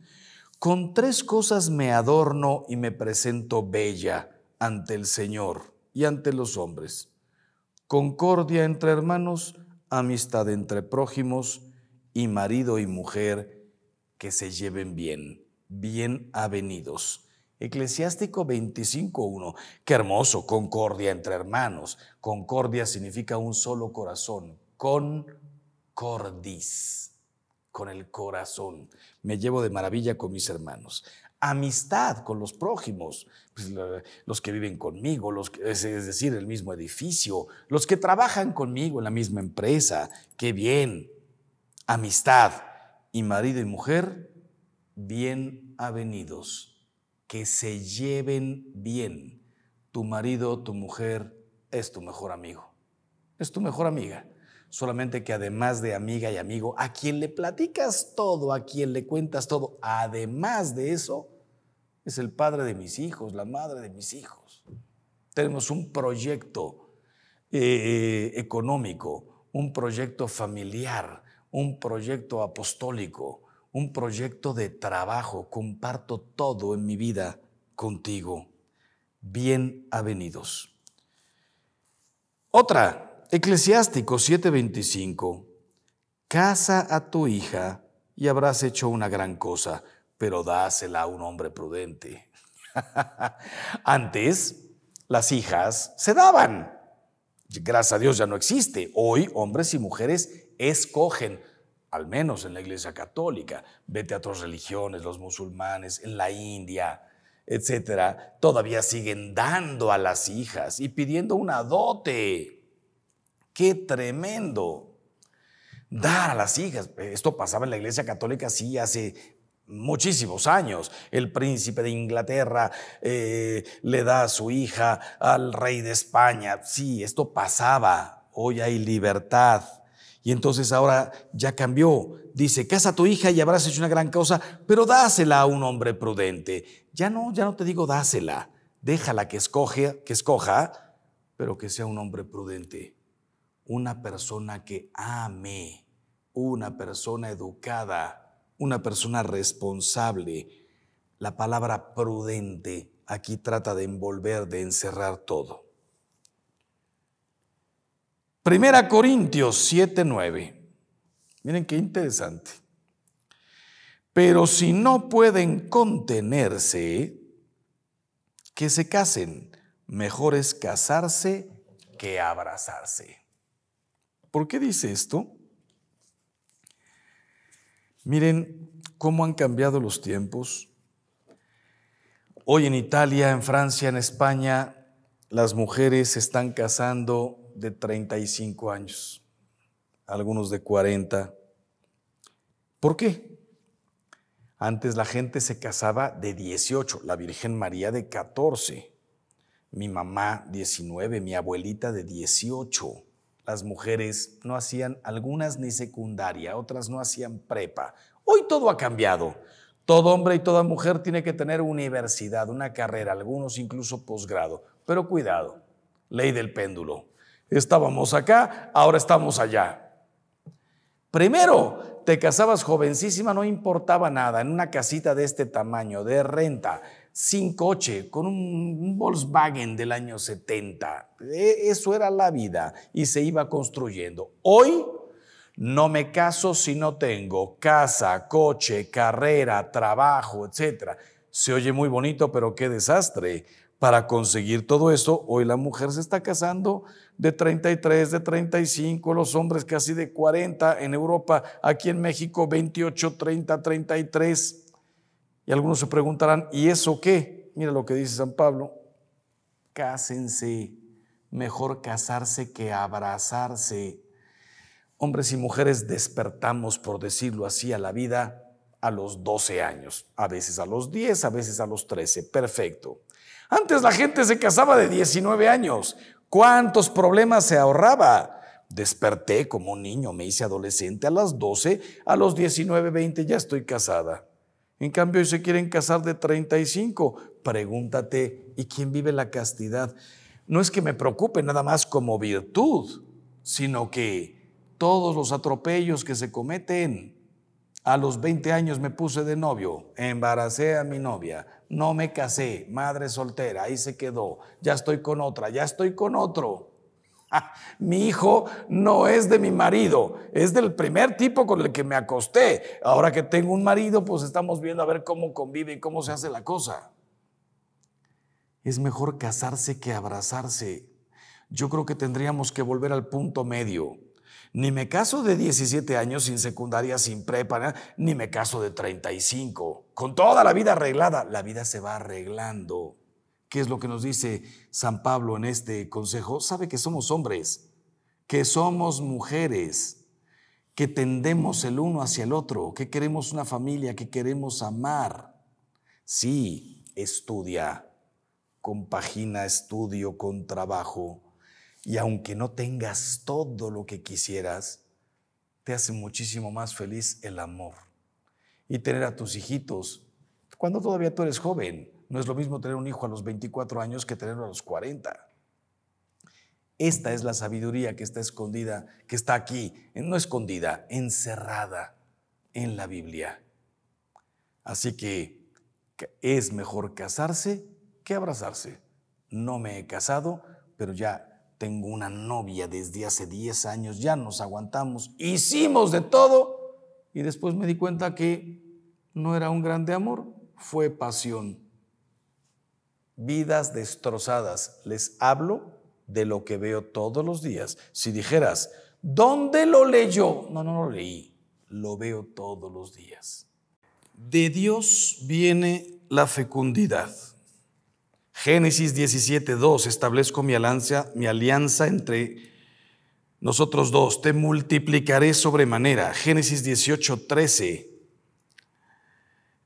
con tres cosas me adorno y me presento bella ante el Señor y ante los hombres. Concordia entre hermanos, amistad entre prójimos y marido y mujer que se lleven bien, bien avenidos. Eclesiástico 25.1. Qué hermoso, concordia entre hermanos. Concordia significa un solo corazón. Concordis, con el corazón me llevo de maravilla con mis hermanos. Amistad con los prójimos, pues, los que viven conmigo, es, decir, el mismo edificio, los que trabajan conmigo en la misma empresa, qué bien. Amistad y marido y mujer, bien avenidos, que se lleven bien. Tu marido, tu mujer es tu mejor amigo, es tu mejor amiga. Solamente que además de amiga y amigo, a quien le platicas todo, a quien le cuentas todo, además de eso, es el padre de mis hijos, la madre de mis hijos. Tenemos un proyecto eh, eh, económico, un proyecto familiar, un proyecto apostólico, un proyecto de trabajo. Comparto todo en mi vida contigo. Bienvenidos. Otra, Eclesiástico 7:25. Casa a tu hija y habrás hecho una gran cosa, pero dásela a un hombre prudente. <laughs> Antes, las hijas se daban. Gracias a Dios ya no existe. Hoy, hombres y mujeres escogen, al menos en la iglesia católica. Vete a otras religiones, los musulmanes, en la India, etcétera. Todavía siguen dando a las hijas y pidiendo una dote. Qué tremendo. Dar a las hijas. Eh, esto pasaba en la Iglesia Católica, sí, hace muchísimos años. El príncipe de Inglaterra eh, le da a su hija al rey de España. Sí, esto pasaba. Hoy hay libertad. Y entonces ahora ya cambió. Dice, casa tu hija y habrás hecho una gran cosa, pero dásela a un hombre prudente. Ya no, ya no te digo dásela. Déjala que que escoja, pero que sea un hombre prudente una persona que ame, una persona educada, una persona responsable. La palabra prudente aquí trata de envolver, de encerrar todo. Primera Corintios 7:9. Miren qué interesante. Pero si no pueden contenerse, que se casen. Mejor es casarse que abrazarse. ¿Por qué dice esto? Miren cómo han cambiado los tiempos. Hoy en Italia, en Francia, en España, las mujeres se están casando de 35 años, algunos de 40. ¿Por qué? Antes la gente se casaba de 18, la Virgen María de 14, mi mamá 19, mi abuelita de 18 las mujeres no hacían algunas ni secundaria, otras no hacían prepa. Hoy todo ha cambiado. Todo hombre y toda mujer tiene que tener universidad, una carrera, algunos incluso posgrado. Pero cuidado, ley del péndulo. Estábamos acá, ahora estamos allá. Primero, te casabas jovencísima, no importaba nada, en una casita de este tamaño, de renta, sin coche, con un Volkswagen del año 70. E, eso era la vida y se iba construyendo. Hoy no me caso si no tengo casa, coche, carrera, trabajo, etc. Se oye muy bonito, pero qué desastre. Para conseguir todo eso, hoy la mujer se está casando de 33, de 35, los hombres casi de 40 en Europa, aquí en México 28, 30, 33. Y algunos se preguntarán, ¿y eso qué? Mira lo que dice San Pablo, cásense, mejor casarse que abrazarse. Hombres y mujeres despertamos, por decirlo así, a la vida a los 12 años, a veces a los 10, a veces a los 13, perfecto. Antes la gente se casaba de 19 años, ¿cuántos problemas se ahorraba? Desperté como un niño, me hice adolescente a las 12, a los 19, 20 ya estoy casada. En cambio, si se quieren casar de 35. Pregúntate, ¿y quién vive la castidad? No es que me preocupe nada más como virtud, sino que todos los atropellos que se cometen. A los 20 años me puse de novio, embaracé a mi novia, no me casé, madre soltera, ahí se quedó, ya estoy con otra, ya estoy con otro. <laughs> mi hijo no es de mi marido, es del primer tipo con el que me acosté. Ahora que tengo un marido, pues estamos viendo a ver cómo convive y cómo se hace la cosa. Es mejor casarse que abrazarse. Yo creo que tendríamos que volver al punto medio. Ni me caso de 17 años sin secundaria, sin prepa, ni me caso de 35. Con toda la vida arreglada, la vida se va arreglando. ¿Qué es lo que nos dice San Pablo en este consejo? Sabe que somos hombres, que somos mujeres, que tendemos el uno hacia el otro, que queremos una familia, que queremos amar. Sí, estudia, compagina estudio con trabajo y aunque no tengas todo lo que quisieras, te hace muchísimo más feliz el amor. Y tener a tus hijitos cuando todavía tú eres joven no es lo mismo tener un hijo a los 24 años que tenerlo a los 40. Esta es la sabiduría que está escondida, que está aquí, no escondida, encerrada en la Biblia. Así que es mejor casarse que abrazarse. No me he casado, pero ya tengo una novia desde hace 10 años, ya nos aguantamos, hicimos de todo y después me di cuenta que no era un grande amor, fue pasión vidas destrozadas. Les hablo de lo que veo todos los días. Si dijeras, ¿dónde lo leyó? No, no lo leí, lo veo todos los días. De Dios viene la fecundidad. Génesis 17, 2, establezco mi alianza, mi alianza entre nosotros dos, te multiplicaré sobremanera. Génesis 18, 13,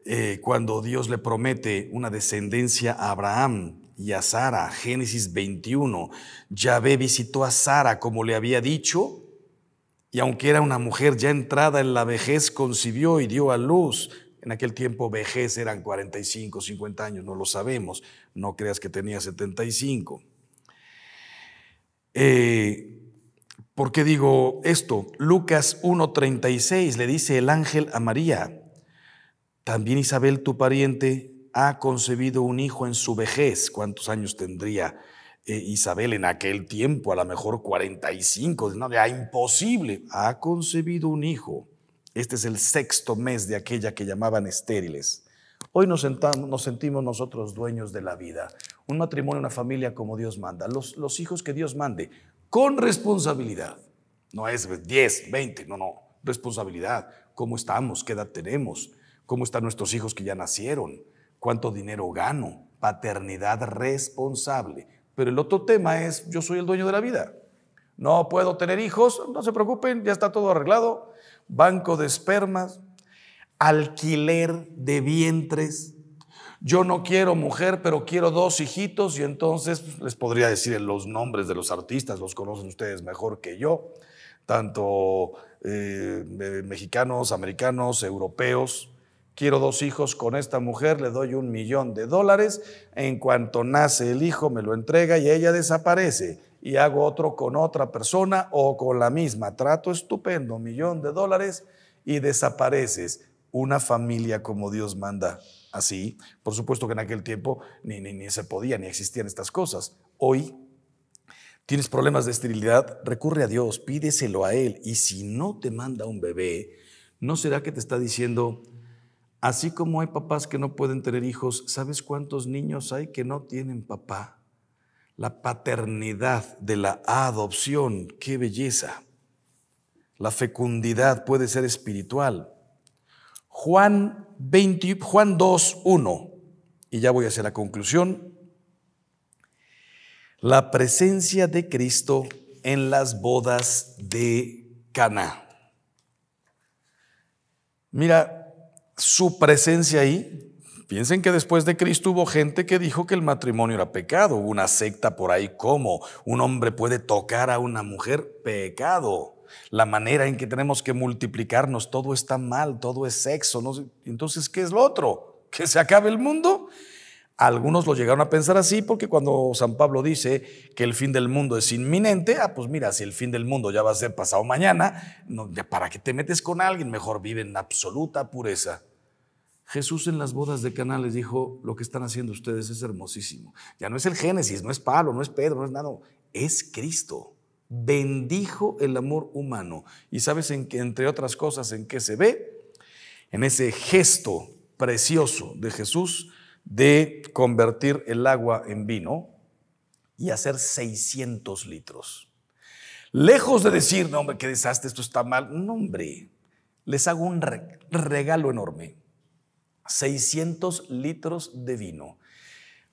eh, cuando Dios le promete una descendencia a Abraham y a Sara, Génesis 21, Yahvé visitó a Sara como le había dicho, y aunque era una mujer ya entrada en la vejez, concibió y dio a luz. En aquel tiempo vejez eran 45, 50 años, no lo sabemos, no creas que tenía 75. Eh, ¿Por qué digo esto? Lucas 1.36 le dice el ángel a María, también Isabel, tu pariente, ha concebido un hijo en su vejez. ¿Cuántos años tendría eh, Isabel en aquel tiempo? A lo mejor 45. No, imposible. Ha concebido un hijo. Este es el sexto mes de aquella que llamaban estériles. Hoy nos, nos sentimos nosotros dueños de la vida. Un matrimonio, una familia como Dios manda. Los, los hijos que Dios mande, con responsabilidad. No es 10, 20, no, no. Responsabilidad. ¿Cómo estamos? ¿Qué edad tenemos? cómo están nuestros hijos que ya nacieron, cuánto dinero gano, paternidad responsable. Pero el otro tema es, yo soy el dueño de la vida. No puedo tener hijos, no se preocupen, ya está todo arreglado. Banco de espermas, alquiler de vientres. Yo no quiero mujer, pero quiero dos hijitos y entonces pues, les podría decir los nombres de los artistas, los conocen ustedes mejor que yo, tanto eh, eh, mexicanos, americanos, europeos, quiero dos hijos con esta mujer, le doy un millón de dólares, en cuanto nace el hijo me lo entrega y ella desaparece y hago otro con otra persona o con la misma, trato estupendo, millón de dólares y desapareces. Una familia como Dios manda así. Por supuesto que en aquel tiempo ni, ni, ni se podía, ni existían estas cosas. Hoy tienes problemas de esterilidad, recurre a Dios, pídeselo a Él. Y si no te manda un bebé, ¿no será que te está diciendo, Así como hay papás que no pueden tener hijos, ¿sabes cuántos niños hay que no tienen papá? La paternidad de la adopción, qué belleza. La fecundidad puede ser espiritual. Juan, 20, Juan 2, 1, y ya voy a hacer la conclusión. La presencia de Cristo en las bodas de Cana. Mira, su presencia ahí. Piensen que después de Cristo hubo gente que dijo que el matrimonio era pecado, hubo una secta por ahí como un hombre puede tocar a una mujer, pecado. La manera en que tenemos que multiplicarnos, todo está mal, todo es sexo. Entonces, ¿qué es lo otro? ¿Que se acabe el mundo? Algunos lo llegaron a pensar así porque cuando San Pablo dice que el fin del mundo es inminente, ah, pues mira, si el fin del mundo ya va a ser pasado mañana, ¿para qué te metes con alguien? Mejor vive en absoluta pureza. Jesús en las bodas de Caná les dijo, lo que están haciendo ustedes es hermosísimo. Ya no es el Génesis, no es Pablo, no es Pedro, no es nada, es Cristo. Bendijo el amor humano. Y sabes, en que, entre otras cosas, en qué se ve, en ese gesto precioso de Jesús de convertir el agua en vino y hacer 600 litros. Lejos de decir, no, hombre, qué desastre, esto está mal. No, hombre, les hago un regalo enorme. 600 litros de vino.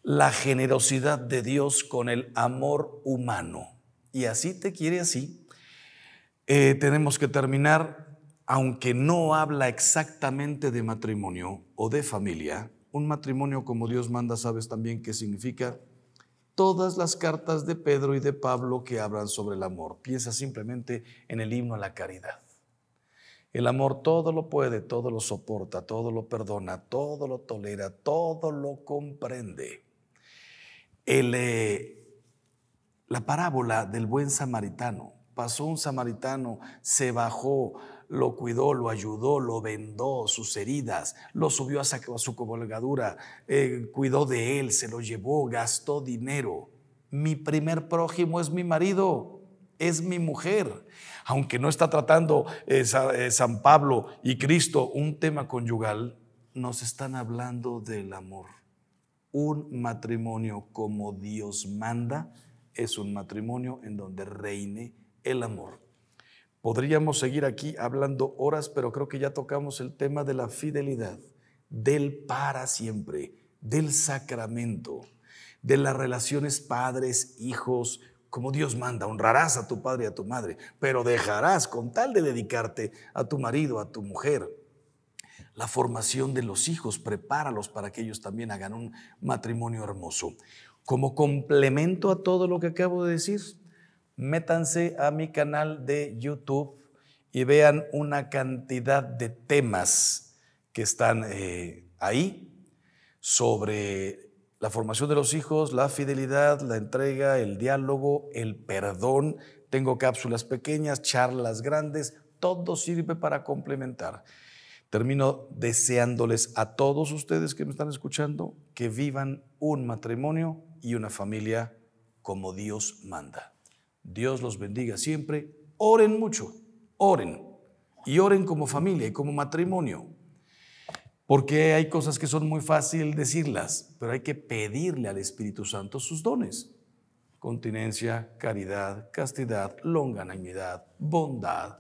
La generosidad de Dios con el amor humano. Y así te quiere así. Eh, tenemos que terminar, aunque no habla exactamente de matrimonio o de familia, un matrimonio como Dios manda, sabes también qué significa. Todas las cartas de Pedro y de Pablo que hablan sobre el amor. Piensa simplemente en el himno a la caridad. El amor todo lo puede, todo lo soporta, todo lo perdona, todo lo tolera, todo lo comprende. Eh, la parábola del buen samaritano. Pasó un samaritano, se bajó, lo cuidó, lo ayudó, lo vendó sus heridas, lo subió a su cabalgadura, eh, cuidó de él, se lo llevó, gastó dinero. Mi primer prójimo es mi marido es mi mujer. Aunque no está tratando eh, eh, San Pablo y Cristo un tema conyugal, nos están hablando del amor. Un matrimonio como Dios manda es un matrimonio en donde reine el amor. Podríamos seguir aquí hablando horas, pero creo que ya tocamos el tema de la fidelidad, del para siempre, del sacramento, de las relaciones padres, hijos, como Dios manda, honrarás a tu padre y a tu madre, pero dejarás con tal de dedicarte a tu marido, a tu mujer. La formación de los hijos, prepáralos para que ellos también hagan un matrimonio hermoso. Como complemento a todo lo que acabo de decir, métanse a mi canal de YouTube y vean una cantidad de temas que están eh, ahí sobre la formación de los hijos, la fidelidad, la entrega, el diálogo, el perdón. Tengo cápsulas pequeñas, charlas grandes, todo sirve para complementar. Termino deseándoles a todos ustedes que me están escuchando que vivan un matrimonio y una familia como Dios manda. Dios los bendiga siempre. Oren mucho, oren. Y oren como familia y como matrimonio. Porque hay cosas que son muy fácil decirlas, pero hay que pedirle al Espíritu Santo sus dones. Continencia, caridad, castidad, longanimidad, bondad,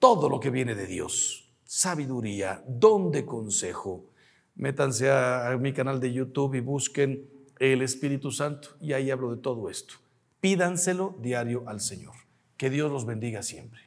todo lo que viene de Dios, sabiduría, don de consejo. Métanse a, a mi canal de YouTube y busquen el Espíritu Santo y ahí hablo de todo esto. Pídanselo diario al Señor. Que Dios los bendiga siempre.